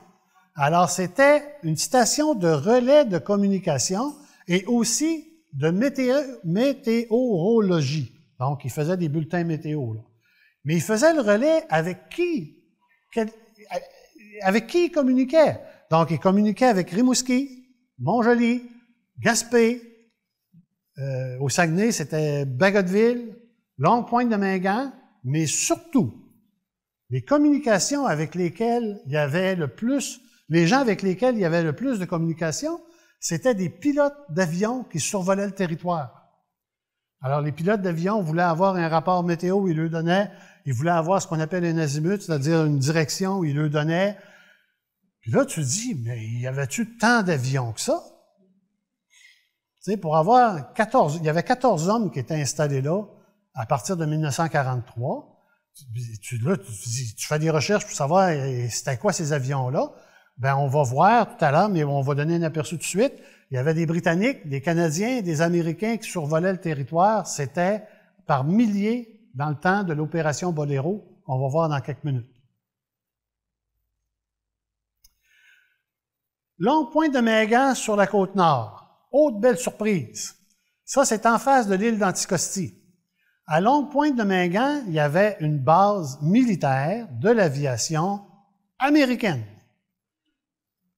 Alors c'était une station de relais de communication et aussi de météorologie. Donc, il faisait des bulletins météo. Là. Mais il faisait le relais avec qui? Euh, avec qui communiquait? Donc, il communiquait avec Rimouski, Montjoli, Gaspé, euh, au Saguenay, c'était Bagotville, Longue Pointe de Mingan, mais surtout, les communications avec lesquelles il y avait le plus, les gens avec lesquels il y avait le plus de communication, c'était des pilotes d'avions qui survolaient le territoire. Alors, les pilotes d'avion voulaient avoir un rapport météo, ils lui donnaient il voulait avoir ce qu'on appelle un azimut, c'est-à-dire une direction où il le donnait. Puis là, tu dis, mais y avait-tu tant d'avions que ça? Tu sais, pour avoir 14, il y avait 14 hommes qui étaient installés là à partir de 1943. Tu, là, tu fais des recherches pour savoir euh, c'était quoi ces avions-là. Ben, on va voir tout à l'heure, mais on va donner un aperçu tout de suite. Il y avait des Britanniques, des Canadiens, des Américains qui survolaient le territoire. C'était par milliers dans le temps de l'opération Boléro, qu'on va voir dans quelques minutes. Longue pointe de Mégan sur la côte nord. Autre belle surprise. Ça, c'est en face de l'île d'Anticosti. À Longue Pointe de Mingan, il y avait une base militaire de l'aviation américaine.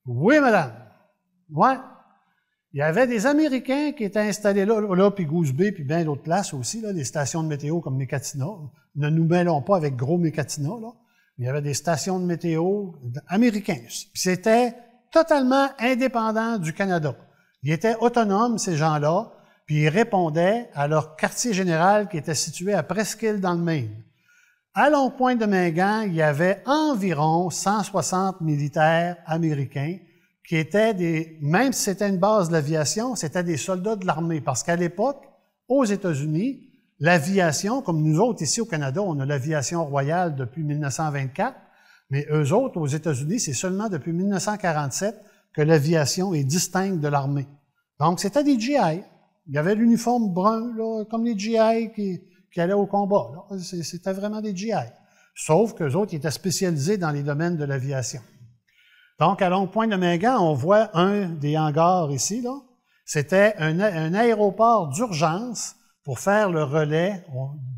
Oui, madame. Ouais, il y avait des Américains qui étaient installés là, là puis Goose Bay, puis bien d'autres places aussi, là, des stations de météo comme Mécatina. Ne nous mêlons pas avec Gros Mécatina, là. Il y avait des stations de météo américaines. C'était totalement indépendant du Canada. Ils étaient autonomes, ces gens-là, puis ils répondaient à leur quartier général qui était situé à Presqu'île dans le Maine. À Long Point de Mingan, il y avait environ 160 militaires américains qui étaient des, même si c'était une base de l'aviation, c'était des soldats de l'armée. Parce qu'à l'époque, aux États-Unis, l'aviation, comme nous autres ici au Canada, on a l'aviation royale depuis 1924, mais eux autres, aux États-Unis, c'est seulement depuis 1947 que l'aviation est distincte de l'armée. Donc, c'était des GI. Il y avait l'uniforme brun, là, comme les GI qui, qui allaient au combat. C'était vraiment des GI. Sauf qu'eux autres étaient spécialisés dans les domaines de l'aviation. Donc, à longue point de Mingan, on voit un des hangars ici. Là. C'était un, aéroport d'urgence pour faire le relais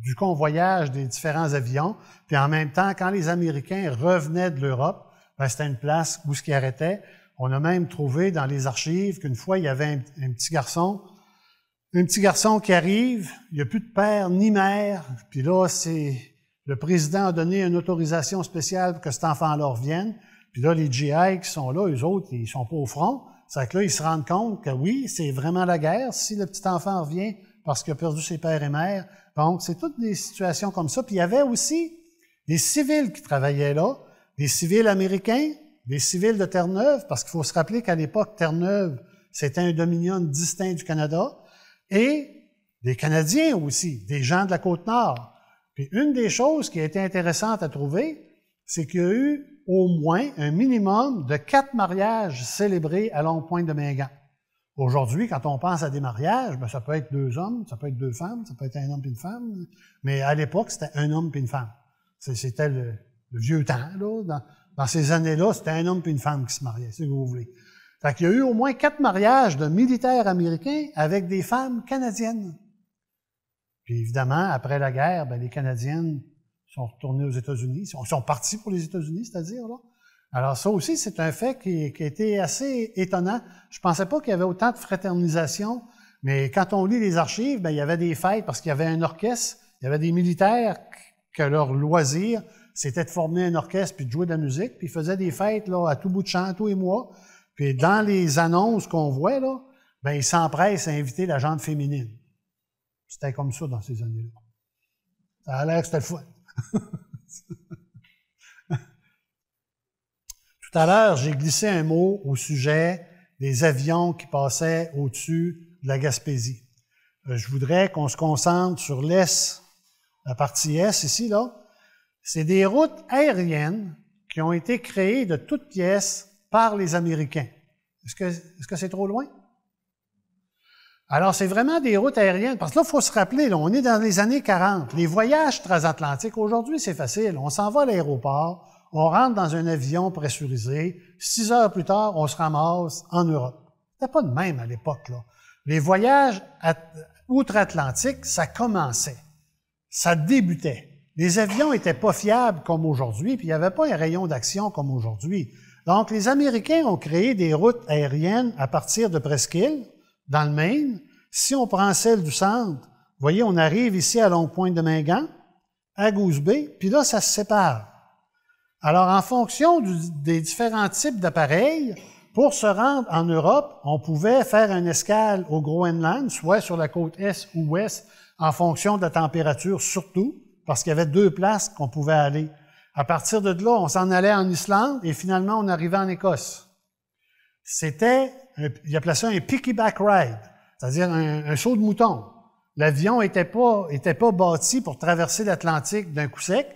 du convoyage des différents avions. Puis en même temps, quand les Américains revenaient de l'Europe, ben, c'était une place où ce qui arrêtait. On a même trouvé dans les archives qu'une fois, il y avait un, petit garçon. Un petit garçon qui arrive, il n'y a plus de père ni mère, puis là, c'est le président a donné une autorisation spéciale pour que cet enfant-là revienne. Puis là, les GI qui sont là, eux autres, ils sont pas au front. C'est que là, ils se rendent compte que oui, c'est vraiment la guerre si le petit enfant revient parce qu'il a perdu ses pères et mères. Donc, c'est toutes des situations comme ça. Puis il y avait aussi des civils qui travaillaient là, des civils américains, des civils de Terre-Neuve, parce qu'il faut se rappeler qu'à l'époque, Terre-Neuve, c'était un dominion distinct du Canada, et des Canadiens aussi, des gens de la Côte-Nord. Puis une des choses qui a été intéressante à trouver, c'est qu'il y a eu au moins un minimum de quatre mariages célébrés à longue pointe de Mingan. Aujourd'hui, quand on pense à des mariages, bien, ça peut être deux hommes, ça peut être deux femmes, ça peut être un homme et une femme, mais à l'époque, c'était un homme et une femme. C'était le, vieux temps, là. Dans, ces années-là, c'était un homme et une femme qui se mariaient, si vous voulez. Fait qu'il y a eu au moins quatre mariages de militaires américains avec des femmes canadiennes. Puis évidemment, après la guerre, bien, les Canadiennes sont retournés aux États-Unis, ils sont partis pour les États-Unis, c'est-à-dire, là. Alors ça aussi, c'est un fait qui, a été assez étonnant. Je pensais pas qu'il y avait autant de fraternisation, mais quand on lit les archives, ben, il y avait des fêtes parce qu'il y avait un orchestre, il y avait des militaires que leur loisir, c'était de former un orchestre puis de jouer de la musique, puis ils faisaient des fêtes là, à tout bout de champ, et moi. Puis dans les annonces qu'on voit, là, bien, ils s'empressent à inviter la gente féminine. C'était comme ça dans ces années-là. Ça a que c'était le Tout à l'heure, j'ai glissé un mot au sujet des avions qui passaient au-dessus de la Gaspésie. Euh, je voudrais qu'on se concentre sur l'Est, la partie Est ici, là. C'est des routes aériennes qui ont été créées de toutes pièces par les Américains. Est-ce que c'est trop loin? Alors, c'est vraiment des routes aériennes. Parce que là, il faut se rappeler, on est dans les années 40. Les voyages transatlantiques, aujourd'hui, c'est facile. On s'en va à l'aéroport, on rentre dans un avion pressurisé. Six heures plus tard, on se ramasse en Europe. C'était pas de même à l'époque. Là. Les voyages outre-Atlantique, ça commençait. Ça débutait. Les avions étaient pas fiables comme aujourd'hui, puis il n'y avait pas un rayon d'action comme aujourd'hui. Donc, les Américains ont créé des routes aériennes à partir de Presqu'île, dans le Maine. Si on prend celle du centre, vous voyez, on arrive ici à Longue Pointe de Mingan, à Goose Bay, puis là, ça se sépare. Alors, en fonction des différents types d'appareils, pour se rendre en Europe, on pouvait faire une escale au Groenland, soit sur la côte est ou ouest, en fonction de la température surtout, parce qu'il y avait deux places qu'on pouvait aller. À partir de là, on s'en allait en Islande et finalement, on arrivait en Écosse. C'était il appelait ça un piggyback ride, c'est-à-dire un, saut de mouton. L'avion n'était pas, était pas bâti pour traverser l'Atlantique d'un coup sec,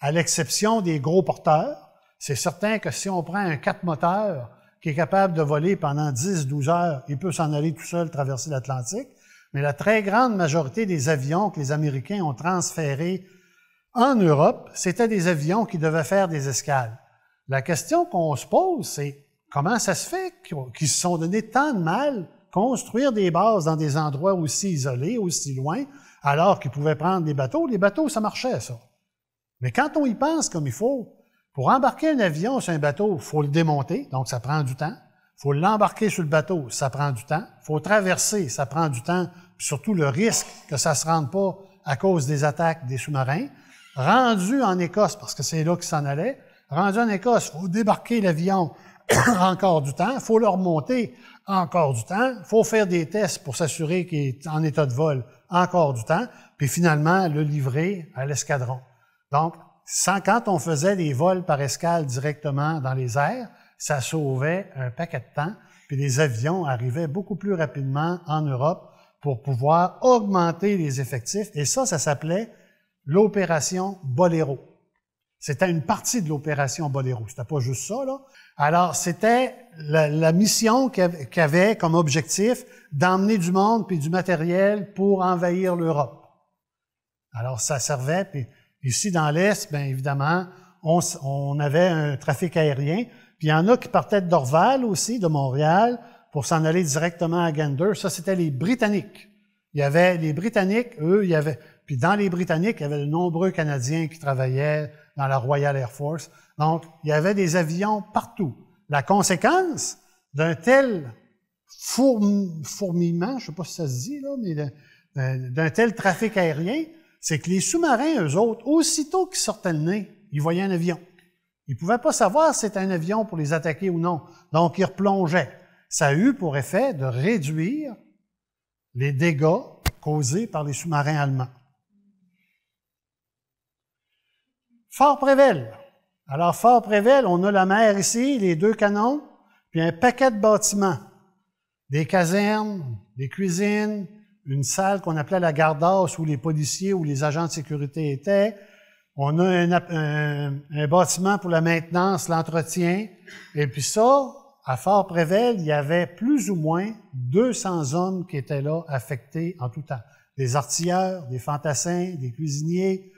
à l'exception des gros porteurs. C'est certain que si on prend un quatre moteurs qui est capable de voler pendant 10-12 heures, il peut s'en aller tout seul traverser l'Atlantique. Mais la très grande majorité des avions que les Américains ont transférés en Europe, c'était des avions qui devaient faire des escales. La question qu'on se pose, c'est Comment ça se fait qu'ils se sont donné tant de mal construire des bases dans des endroits aussi isolés, aussi loin, alors qu'ils pouvaient prendre des bateaux? Les bateaux, ça marchait, ça. Mais quand on y pense comme il faut, pour embarquer un avion sur un bateau, il faut le démonter, donc ça prend du temps. Il faut l'embarquer sur le bateau, ça prend du temps. Il faut traverser, ça prend du temps. Surtout le risque que ça ne se rende pas à cause des attaques des sous-marins. Rendu en Écosse, parce que c'est là qu'ils s'en allait. rendu en Écosse, il faut débarquer l'avion, encore du temps, il faut le remonter encore du temps, il faut faire des tests pour s'assurer qu'il est en état de vol encore du temps, puis finalement le livrer à l'escadron. Donc, sans, quand on faisait des vols par escale directement dans les airs, ça sauvait un paquet de temps, puis les avions arrivaient beaucoup plus rapidement en Europe pour pouvoir augmenter les effectifs, et ça, ça s'appelait l'opération Boléro. C'était une partie de l'opération Boléro. C'était pas juste ça, là. Alors, c'était la, la, mission avait comme objectif d'emmener du monde puis du matériel pour envahir l'Europe. Alors, ça servait. Puis ici, dans l'Est, bien évidemment, on, avait un trafic aérien. Puis il y en a qui partaient de d'Orval aussi, de Montréal, pour s'en aller directement à Gander. Ça, c'était les Britanniques. Il y avait les Britanniques, eux, il y avait... Puis dans les Britanniques, il y avait de nombreux Canadiens qui travaillaient dans la Royal Air Force. Donc, il y avait des avions partout. La conséquence d'un tel fourmillement, je ne sais pas si ça se dit, là, mais euh, d'un tel trafic aérien, c'est que les sous-marins, eux autres, aussitôt qu'ils sortaient le nez, ils voyaient un avion. Ils ne pouvaient pas savoir si c'était un avion pour les attaquer ou non. Donc, ils replongeaient. Ça a eu pour effet de réduire les dégâts causés par les sous-marins allemands. Fort-Prével. Alors, Fort-Prével, on a la mer ici, les deux canons, puis un paquet de bâtiments. Des casernes, des cuisines, une salle qu'on appelait la garde gardasse où les policiers ou les agents de sécurité étaient. On a un, bâtiment pour la maintenance, l'entretien. Et puis ça, à Fort-Prével, il y avait plus ou moins 200 hommes qui étaient là affectés en tout temps. Des artilleurs, des fantassins, des cuisiniers,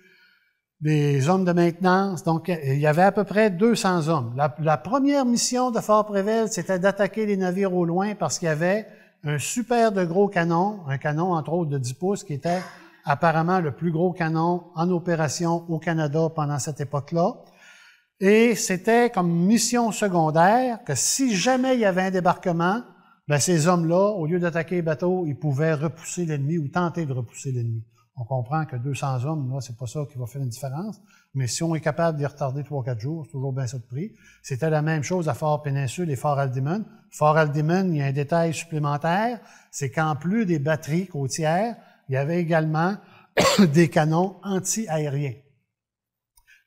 des hommes de maintenance. Donc, il y avait à peu près 200 hommes. La, première mission de fort Prével, c'était d'attaquer les navires au loin parce qu'il y avait un super de gros canon, un canon entre autres de 10 pouces qui était apparemment le plus gros canon en opération au Canada pendant cette époque-là. Et c'était comme mission secondaire que si jamais il y avait un débarquement, ben, ces hommes-là, au lieu d'attaquer les bateaux, ils pouvaient repousser l'ennemi ou tenter de repousser l'ennemi. On comprend que 200 hommes, là, c'est pas ça qui va faire une différence. Mais si on est capable d'y retarder 3-4 jours, c'est toujours bien ça de prix. C'était la même chose à Fort Péninsule et Fort Aldeman. Fort Aldeman, il y a un détail supplémentaire, c'est qu'en plus des batteries côtières, il y avait également des canons anti-aériens.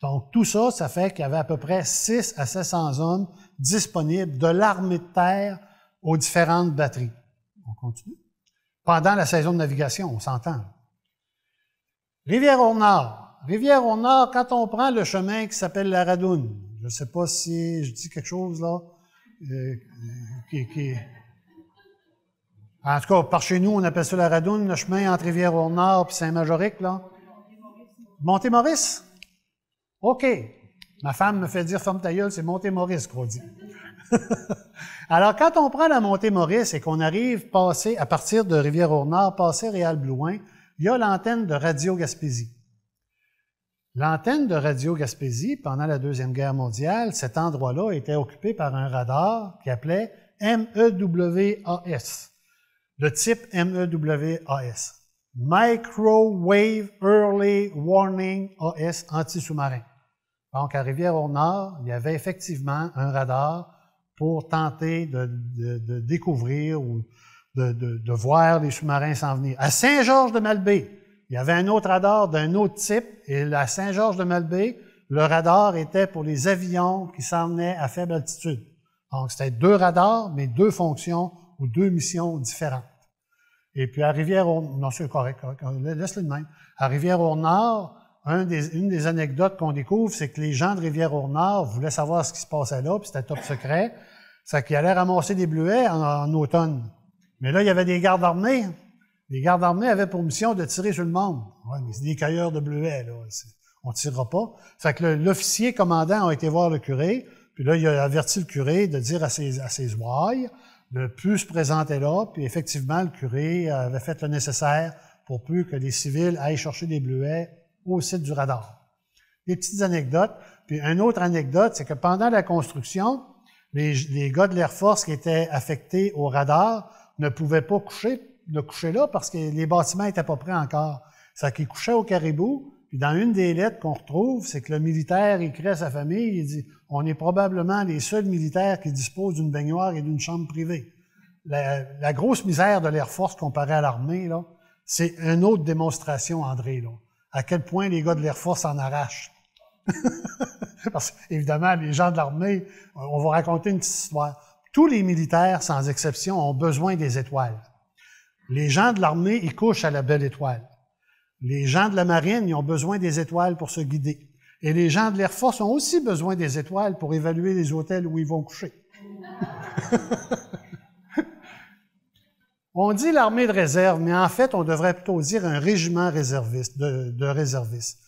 Donc, tout ça, ça fait qu'il y avait à peu près 6 à 700 hommes disponibles de l'armée de terre aux différentes batteries. On continue. Pendant la saison de navigation, on s'entend. Rivière-au-Nord. Rivière-au-Nord, quand on prend le chemin qui s'appelle la Radoune, je ne sais pas si je dis quelque chose là, euh, qui, En tout cas, par chez nous, on appelle ça la Radoune, le chemin entre Rivière-au-Nord et Saint-Majoric, là. Monté-Maurice? OK. Ma femme me fait dire femme ta c'est Monté-Maurice qu'on dit. Alors, quand on prend la Montée-Maurice et qu'on arrive passer, à partir de rivière au passer Réal-Blouin, il y a l'antenne de Radio Gaspésie. L'antenne de Radio Gaspésie, pendant la Deuxième Guerre mondiale, cet endroit-là était occupé par un radar qui appelait MEWAS, de type MEWAS, Microwave Early Warning AS anti-sous-marin. Donc, à Rivière-au-Nord, il y avait effectivement un radar pour tenter de découvrir ou de, voir les sous-marins s'en venir. À Saint-Georges-de-Malbaie, il y avait un autre radar d'un autre type, et à Saint-Georges-de-Malbaie, le radar était pour les avions qui venaient à faible altitude. Donc, c'était deux radars, mais deux fonctions ou deux missions différentes. Et puis à Rivière-au-Nord, non, c'est correct, euh, laisse-le de même. À Rivière-au-Nord, une des anecdotes qu'on découvre, c'est que les gens de Rivière-au-Nord voulaient savoir ce qui se passait là, puis c'était top secret. C'est qu'ils allaient ramasser des bleuets en automne. Mais là, il y avait des gardes armés. Les gardes armés avaient pour mission de tirer sur le monde. Ouais, mais c'est des cailleurs de bleuets, là. On ne tirera pas. Fait que l'officier commandant a été voir le curé, puis là, il a averti le curé de dire à ses, à ses ouailles de plus se présenter là, puis effectivement, le curé avait fait le nécessaire pour plus que les civils aillent chercher des bleuets au site du radar. Des petites anecdotes. Puis une autre anecdote, c'est que pendant la construction, les, les gars de l'Air Force qui étaient affectés au radar ne pouvaient pas coucher, le coucher là parce que les bâtiments n'étaient pas prêts encore. Ça qu'ils couchait au caribou. Puis dans une des lettres qu'on retrouve, c'est que le militaire écrit à sa famille, il dit On est probablement les seuls militaires qui disposent d'une baignoire et d'une chambre privée. La, grosse misère de l'Air Force comparée à l'armée, là, c'est une autre démonstration, André, là, à quel point les gars de l'Air Force en arrachent. Parce qu'évidemment, les gens de l'armée, on va raconter une petite histoire. Tous les militaires, sans exception, ont besoin des étoiles. Les gens de l'armée, ils couchent à la belle étoile. Les gens de la marine, ils ont besoin des étoiles pour se guider. Et les gens de l'Air Force ont aussi besoin des étoiles pour évaluer les hôtels où ils vont coucher. on dit l'armée de réserve, mais en fait, on devrait plutôt dire un régiment réserviste, de réservistes.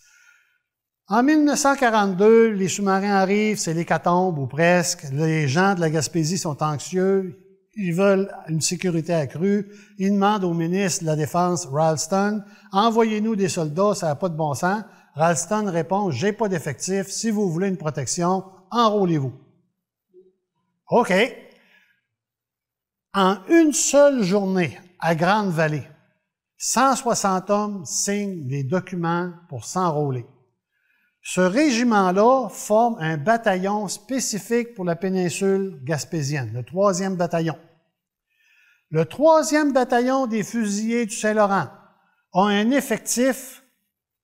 En 1942, les sous-marins arrivent, c'est l'hécatombe ou presque. Les gens de la Gaspésie sont anxieux, ils veulent une sécurité accrue. Ils demandent au ministre de la Défense, Ralston, envoyez-nous des soldats, ça n'a pas de bon sens. Ralston répond, j'ai pas d'effectifs. si vous voulez une protection, enrôlez-vous. OK. En une seule journée, à Grande-Vallée, 160 hommes signent des documents pour s'enrôler. Ce régiment-là forme un bataillon spécifique pour la péninsule gaspésienne, le troisième bataillon. Le troisième bataillon des fusiliers du Saint-Laurent a un effectif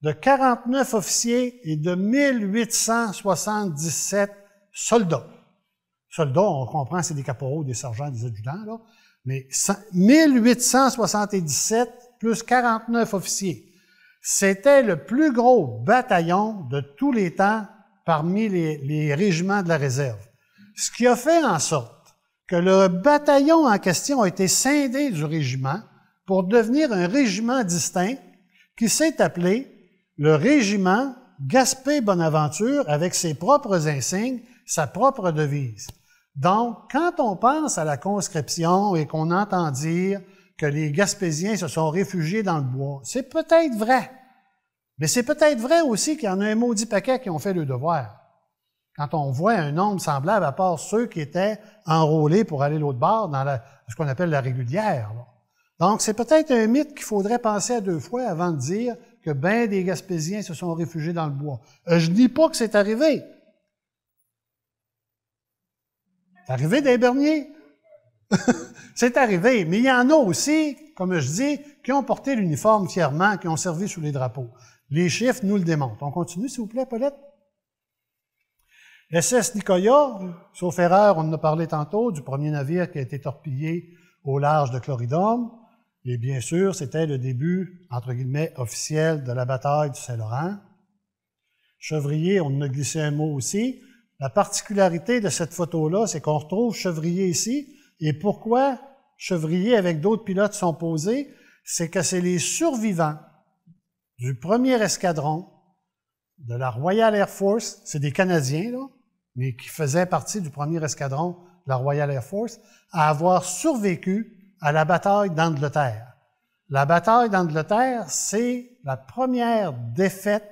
de 49 officiers et de 1877 soldats. Soldats, on comprend, c'est des caporaux, des sergents, des adjudants, là, mais 1877 plus 49 officiers. C'était le plus gros bataillon de tous les temps parmi les, régiments de la réserve. Ce qui a fait en sorte que le bataillon en question a été scindé du régiment pour devenir un régiment distinct qui s'est appelé le régiment Gaspé Bonaventure avec ses propres insignes, sa propre devise. Donc, quand on pense à la conscription et qu'on entend dire que les Gaspésiens se sont réfugiés dans le bois. C'est peut-être vrai. Mais c'est peut-être vrai aussi qu'il y en a un maudit paquet qui ont fait le devoir. Quand on voit un nombre semblable, à part ceux qui étaient enrôlés pour aller l'autre bord dans ce qu'on appelle la régulière. Donc, c'est peut-être un mythe qu'il faudrait penser à deux fois avant de dire que bien des Gaspésiens se sont réfugiés dans le bois. Euh, je ne dis pas que c'est arrivé. C'est arrivé des Berniers. c'est arrivé, mais il y en a aussi, comme je dis, qui ont porté l'uniforme fièrement, qui ont servi sous les drapeaux. Les chiffres nous le démontrent. On continue, s'il vous plaît, Paulette? SS Nicoya, sauf erreur, on en a parlé tantôt, du premier navire qui a été torpillé au large de Chloridome. Et bien sûr, c'était le début, entre guillemets, officiel de la bataille du Saint-Laurent. Chevrier, on en a glissé un mot aussi. La particularité de cette photo-là, c'est qu'on retrouve Chevrier ici, et pourquoi Chevrier avec d'autres pilotes sont posés? C'est que c'est les survivants du premier escadron de la Royal Air Force, c'est des Canadiens, mais qui faisaient partie du premier escadron de la Royal Air Force, à avoir survécu à la bataille d'Angleterre. La bataille d'Angleterre, c'est la première défaite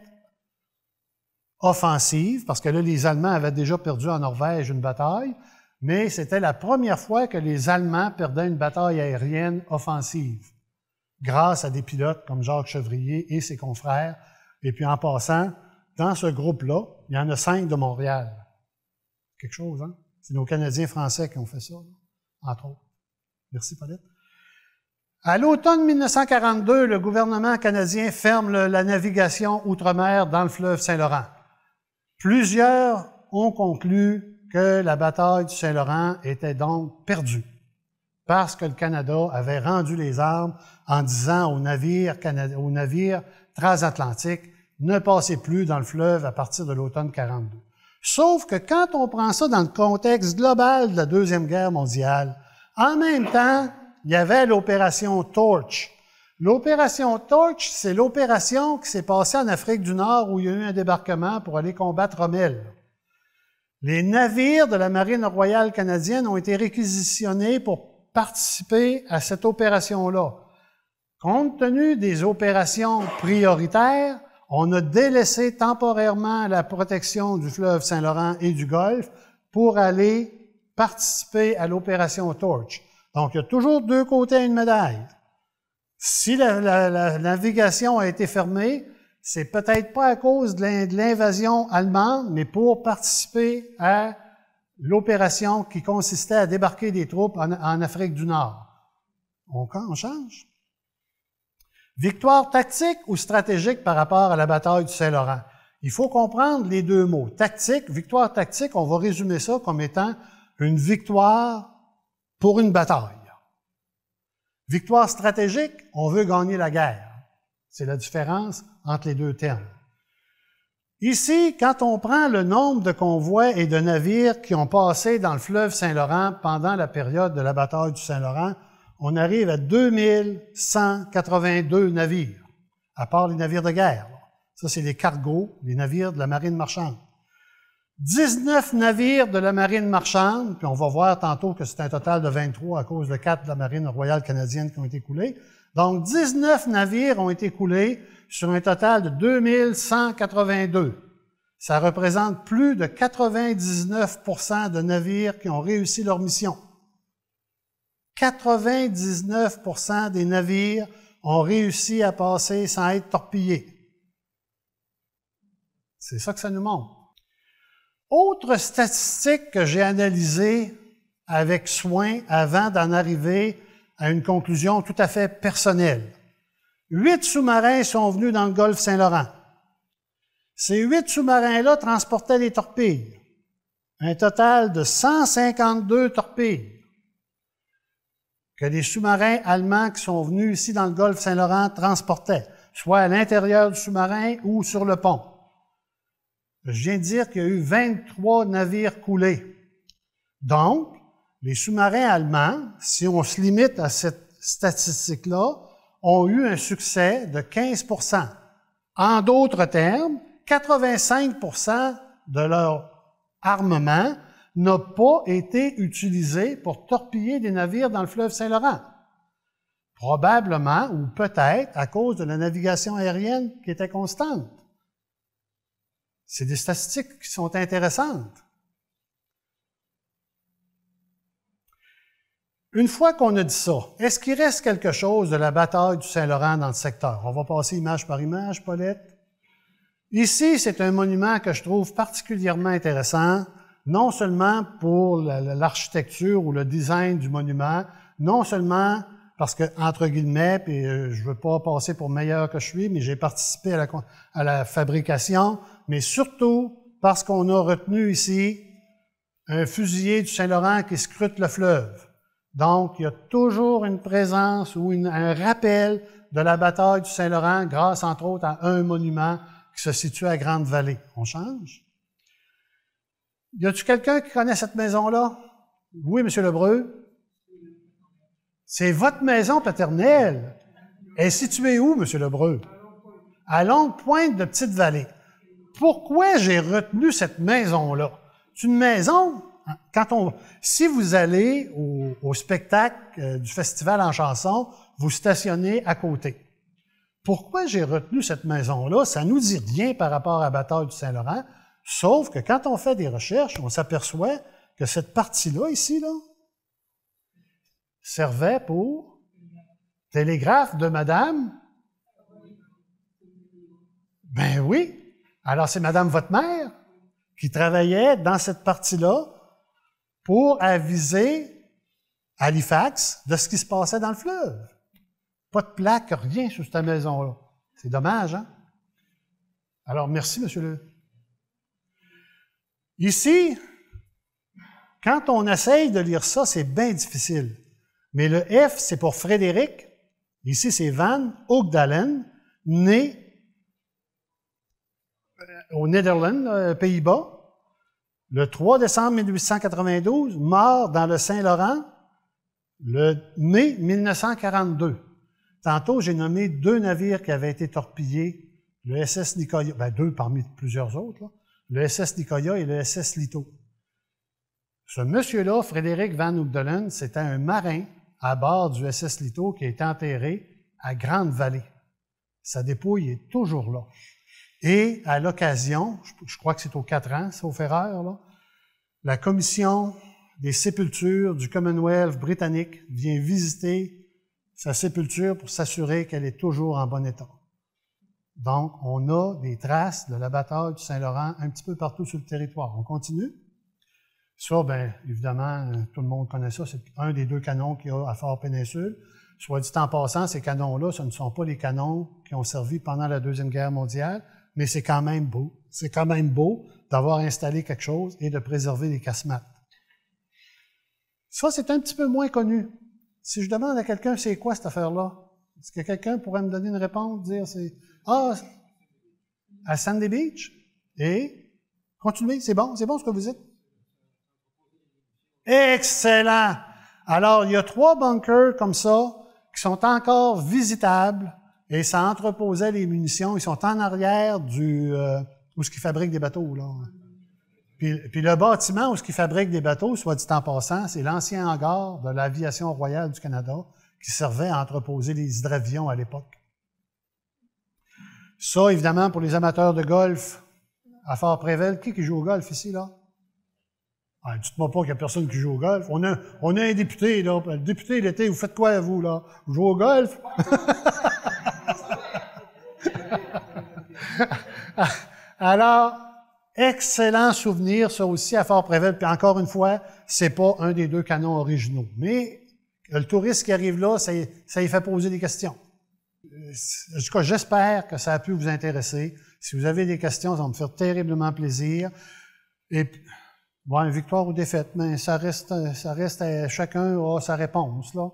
offensive, parce que là, les Allemands avaient déjà perdu en Norvège une bataille, mais c'était la première fois que les Allemands perdaient une bataille aérienne offensive, grâce à des pilotes comme Jacques Chevrier et ses confrères. Et puis en passant, dans ce groupe-là, il y en a cinq de Montréal. Quelque chose, hein? C'est nos Canadiens français qui ont fait ça, entre autres. Merci, Paulette. À l'automne 1942, le gouvernement canadien ferme la navigation outre-mer dans le fleuve Saint-Laurent. Plusieurs ont conclu que la bataille du Saint-Laurent était donc perdue parce que le Canada avait rendu les armes en disant aux navires, transatlantiques ne passez plus dans le fleuve à partir de l'automne 42. Sauf que quand on prend ça dans le contexte global de la Deuxième Guerre mondiale, en même temps, il y avait l'opération Torch. L'opération Torch, c'est l'opération qui s'est passée en Afrique du Nord où il y a eu un débarquement pour aller combattre Rommel. Les navires de la Marine royale canadienne ont été réquisitionnés pour participer à cette opération-là. Compte tenu des opérations prioritaires, on a délaissé temporairement la protection du fleuve Saint-Laurent et du Golfe pour aller participer à l'opération Torch. Donc, il y a toujours deux côtés à une médaille. Si la, la navigation a été fermée, c'est peut-être pas à cause de l'invasion allemande, mais pour participer à l'opération qui consistait à débarquer des troupes en, Afrique du Nord. On, on, change. Victoire tactique ou stratégique par rapport à la bataille du Saint-Laurent. Il faut comprendre les deux mots. Tactique, victoire tactique, on va résumer ça comme étant une victoire pour une bataille. Victoire stratégique, on veut gagner la guerre. C'est la différence entre les deux termes. Ici, quand on prend le nombre de convois et de navires qui ont passé dans le fleuve Saint-Laurent pendant la période de la bataille du Saint-Laurent, on arrive à 2182 navires, à part les navires de guerre. Ça, c'est les cargos, les navires de la marine marchande. 19 navires de la marine marchande, puis on va voir tantôt que c'est un total de 23 à cause de 4 de la marine royale canadienne qui ont été coulés. Donc, 19 navires ont été coulés sur un total de 2182. Ça représente plus de 99 de navires qui ont réussi leur mission. 99 des navires ont réussi à passer sans être torpillés. C'est ça que ça nous montre. Autre statistique que j'ai analysée avec soin avant d'en arriver à une conclusion tout à fait personnelle. Huit sous-marins sont venus dans le golfe Saint-Laurent. Ces huit sous-marins-là transportaient des torpilles. Un total de 152 torpilles que les sous-marins allemands qui sont venus ici dans le golfe Saint-Laurent transportaient, soit à l'intérieur du sous-marin ou sur le pont. Je viens de dire qu'il y a eu 23 navires coulés. Donc, les sous-marins allemands, si on se limite à cette statistique-là, ont eu un succès de 15 En d'autres termes, 85 de leur armement n'a pas été utilisé pour torpiller des navires dans le fleuve Saint-Laurent. Probablement ou peut-être à cause de la navigation aérienne qui était constante. C'est des statistiques qui sont intéressantes. Une fois qu'on a dit ça, est-ce qu'il reste quelque chose de la bataille du Saint-Laurent dans le secteur? On va passer image par image, Paulette. Ici, c'est un monument que je trouve particulièrement intéressant, non seulement pour l'architecture ou le design du monument, non seulement parce que, entre guillemets, puis euh, je veux pas passer pour meilleur que je suis, mais j'ai participé à la, à la fabrication, mais surtout parce qu'on a retenu ici un fusilier du Saint-Laurent qui scrute le fleuve donc, il y a toujours une présence ou un rappel de la bataille du Saint-Laurent grâce, entre autres, à un monument qui se situe à Grande-Vallée. On change. Y a t il quelqu'un qui connaît cette maison-là? Oui, Monsieur Lebreu. C'est votre maison paternelle. Elle est située où, Monsieur Lebreu? À Longue Pointe de Petite-Vallée. Pourquoi j'ai retenu cette maison-là? C'est une maison Hein, si vous allez au, spectacle euh, du festival en chanson, vous stationnez à côté. Pourquoi j'ai retenu cette maison-là? Ça nous dit rien par rapport à Bataille du Saint-Laurent, sauf que quand on fait des recherches, on s'aperçoit que cette partie-là, ici, là, servait pour télégraphe de madame. Ben oui. Alors, c'est madame votre mère qui travaillait dans cette partie-là pour aviser Halifax de ce qui se passait dans le fleuve. Pas de plaque, rien sur cette maison-là. C'est dommage, hein? Alors, merci, monsieur le. Ici, quand on essaye de lire ça, c'est bien difficile. Mais le F, c'est pour Frédéric. Ici, c'est Van Ogdalen, né euh, au Netherlands, euh, Pays-Bas, le 3 décembre 1892, mort dans le Saint-Laurent, le mai 1942. Tantôt, j'ai nommé deux navires qui avaient été torpillés, le SS Nicoya, ben, deux parmi plusieurs autres, le SS Nicoya et le SS Lito. Ce monsieur-là, Frédéric Van Oudelen, c'était un marin à bord du SS Lito qui est enterré à Grande-Vallée. Sa dépouille est toujours là. Et à l'occasion, je crois que c'est aux quatre ans, sauf erreur, là, la commission des sépultures du Commonwealth britannique vient visiter sa sépulture pour s'assurer qu'elle est toujours en bon état. Donc, on a des traces de la bataille du Saint-Laurent un petit peu partout sur le territoire. On continue. Ça, bien, évidemment, euh, tout le monde connaît ça. C'est un des deux canons qu'il y a à Fort-Péninsule. Soit dit en passant, ces canons-là, ce ne sont pas les canons qui ont servi pendant la Deuxième Guerre mondiale mais c'est quand même beau. C'est quand même beau d'avoir installé quelque chose et de préserver les casemates. Ça, c'est un petit peu moins connu. Si je demande à quelqu'un c'est quoi cette affaire-là, est-ce que quelqu'un pourrait me donner une réponse, dire c'est Ah, à Sandy Beach? Et continuez, c'est bon, c'est bon ce que vous dites. Excellent! Alors, il y a trois bunkers comme ça qui sont encore visitables et ça entreposait les munitions. Ils sont en arrière du, euh, où ce qui fabrique des bateaux. Là. Puis, le bâtiment où ce qui fabrique des bateaux, soit dit en passant, c'est l'ancien hangar de l'aviation royale du Canada qui servait à entreposer les hydravions à l'époque. Ça, évidemment, pour les amateurs de golf, à Fort-Prével, qui, qui joue au golf ici, là? Ah, dites-moi pas qu'il n'y a personne qui joue au golf. On a, on a un député, là. Le député, l'été, vous faites quoi, vous, là? Vous jouez au golf? Ah, alors, excellent souvenir, ça aussi, à Fort-Préville. Puis encore une fois, c'est pas un des deux canons originaux. Mais le touriste qui arrive là, ça, ça y fait poser des questions. Euh, en tout cas, j'espère que ça a pu vous intéresser. Si vous avez des questions, ça va me faire terriblement plaisir. Et bon, victoire ou défaite, mais ça reste, ça reste à chacun sa réponse là.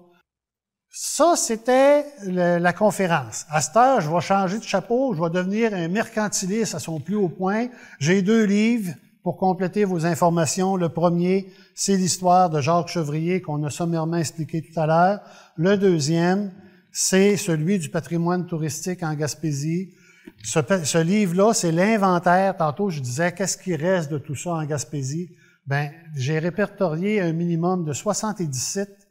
Ça, c'était la conférence. À ce heure, je vais changer de chapeau, je vais devenir un mercantiliste à son plus haut point. J'ai deux livres pour compléter vos informations. Le premier, c'est l'histoire de Jacques Chevrier qu'on a sommairement expliqué tout à l'heure. Le deuxième, c'est celui du patrimoine touristique en Gaspésie. Ce, livre-là, c'est l'inventaire. Tantôt, je disais, qu'est-ce qui reste de tout ça en Gaspésie? Ben, j'ai répertorié un minimum de 77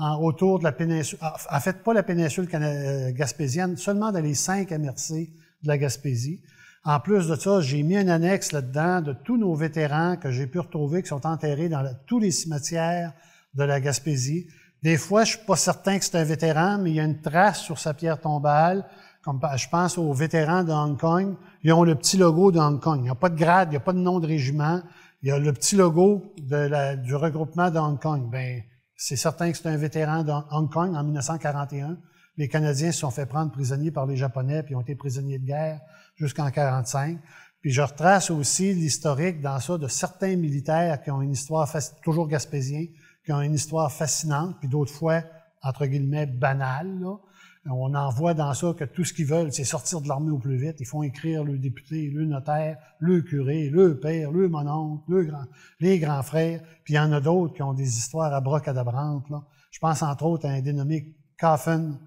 en, autour de la péninsule, en fait, pas la péninsule euh, gaspésienne, seulement dans les cinq MRC de la Gaspésie. En plus de ça, j'ai mis une annexe là-dedans de tous nos vétérans que j'ai pu retrouver, qui sont enterrés dans tous les cimetières de la Gaspésie. Des fois, je suis pas certain que c'est un vétéran, mais il y a une trace sur sa pierre tombale. Comme je pense aux vétérans de Hong Kong, ils ont le petit logo de Hong Kong. Il n'y a pas de grade, il n'y a pas de nom de régiment. Il y a le petit logo de la, du regroupement de Hong Kong. Ben, c'est certain que c'est un vétéran de Hong Kong en 1941. Les Canadiens se sont fait prendre prisonniers par les Japonais, puis ont été prisonniers de guerre jusqu'en 1945. Puis je retrace aussi l'historique dans ça de certains militaires qui ont une histoire, toujours gaspésiens, qui ont une histoire fascinante, puis d'autres fois, entre guillemets, banale. Là. On en voit dans ça que tout ce qu'ils veulent, c'est sortir de l'armée au plus vite. Ils font écrire le député, le notaire, le curé, le père, le mononcle, le grand, les grands frères. Puis il y en a d'autres qui ont des histoires à à Là. Je pense entre autres à un dénommé Coffin,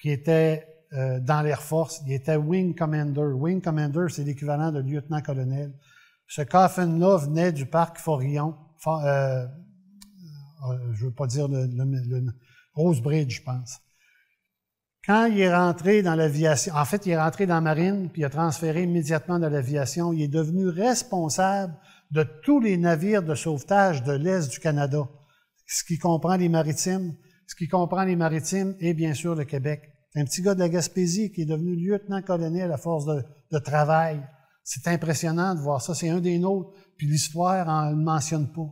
qui était euh, dans l'Air Force. Il était Wing Commander. Wing Commander, c'est l'équivalent de lieutenant-colonel. Ce Coffin-là venait du parc Forillon. Euh, euh, je ne veux pas dire le, Rose le Rosebridge, je pense. Quand il est rentré dans l'aviation, en fait, il est rentré dans la marine, puis il a transféré immédiatement dans l'aviation, il est devenu responsable de tous les navires de sauvetage de l'Est du Canada, ce qui comprend les maritimes, ce qui comprend les maritimes et bien sûr le Québec. Un petit gars de la Gaspésie qui est devenu lieutenant-colonel à force de, travail. C'est impressionnant de voir ça. C'est un des nôtres. Puis l'histoire ne le mentionne pas.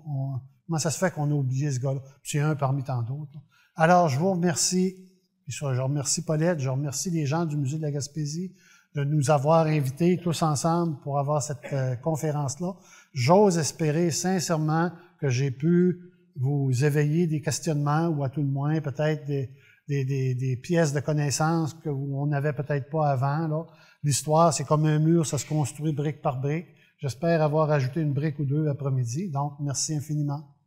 comment ça se fait qu'on a oublié ce gars-là? C'est un parmi tant d'autres. Alors, je vous remercie je remercie Paulette, je remercie les gens du Musée de la Gaspésie de nous avoir invités tous ensemble pour avoir cette euh, conférence-là. J'ose espérer sincèrement que j'ai pu vous éveiller des questionnements ou à tout le moins peut-être des, pièces de connaissances que on n'avait peut-être pas avant. L'histoire, c'est comme un mur, ça se construit brique par brique. J'espère avoir ajouté une brique ou deux après-midi. Donc, merci infiniment.